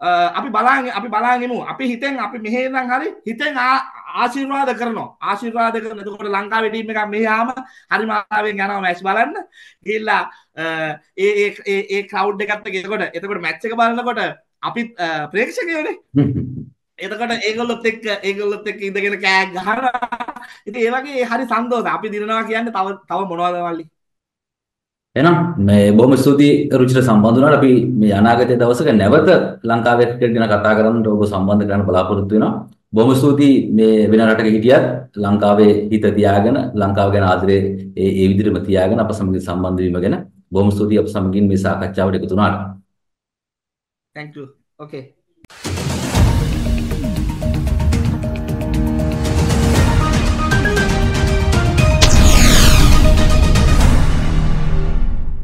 අපි බලාග අපි බලාගෙමු අපි හිතෙන් අපි මෙහේදම් හරි හිතෙන් ආශිර්වාද කරනවා ආශිර්වාද කරන එතකොට ලංකා වෙටීම එක මෙහාම හරි මාවෙන් යනවා මැච් බලන්න ගිහිල්ලා ඒ ඒ ඒ ක්‍රවුඩ් එකත් එක්ක එතකොට එතකොට මැච් එක බලනකොට අපි ප්‍රේක්ෂකයෝනේ එතකොට ඒගොල්ලොත් එක්ක ඒගොල්ලොත් එක්ක ඉඳගෙන කෑ ගහනවා ඉතින් ඒ වගේ හරි සන්තෝෂ අපි දිනනවා කියන්නේ තව තව මොනවද මල්ලි
එහෙනම් මේ බොහොම ස්තුතියි රුචිර සම්බන්ධ වුණාට අපි මේ අනාගත දවසක නැවත ලංකාවේ ක්‍රිකට් ගැන කතා කරන්න ඔබ සම්බන්ධ කරන්න බලාපොරොත්තු වෙනවා. බොහොම ස්තුතියි මේ වෙන රටක හිටියත් ලංකාවේ හිත තියාගෙන ලංකාව ගැන ආදරේ ඒ ඒ විදිහටම තියාගෙන අප සමග සම්බන්ධ වීම ගැන බොහොම ස්තුතියි අප සමගින් මේ සාකච්ඡාවට එකතු වුණාට.
Thank you. Okay.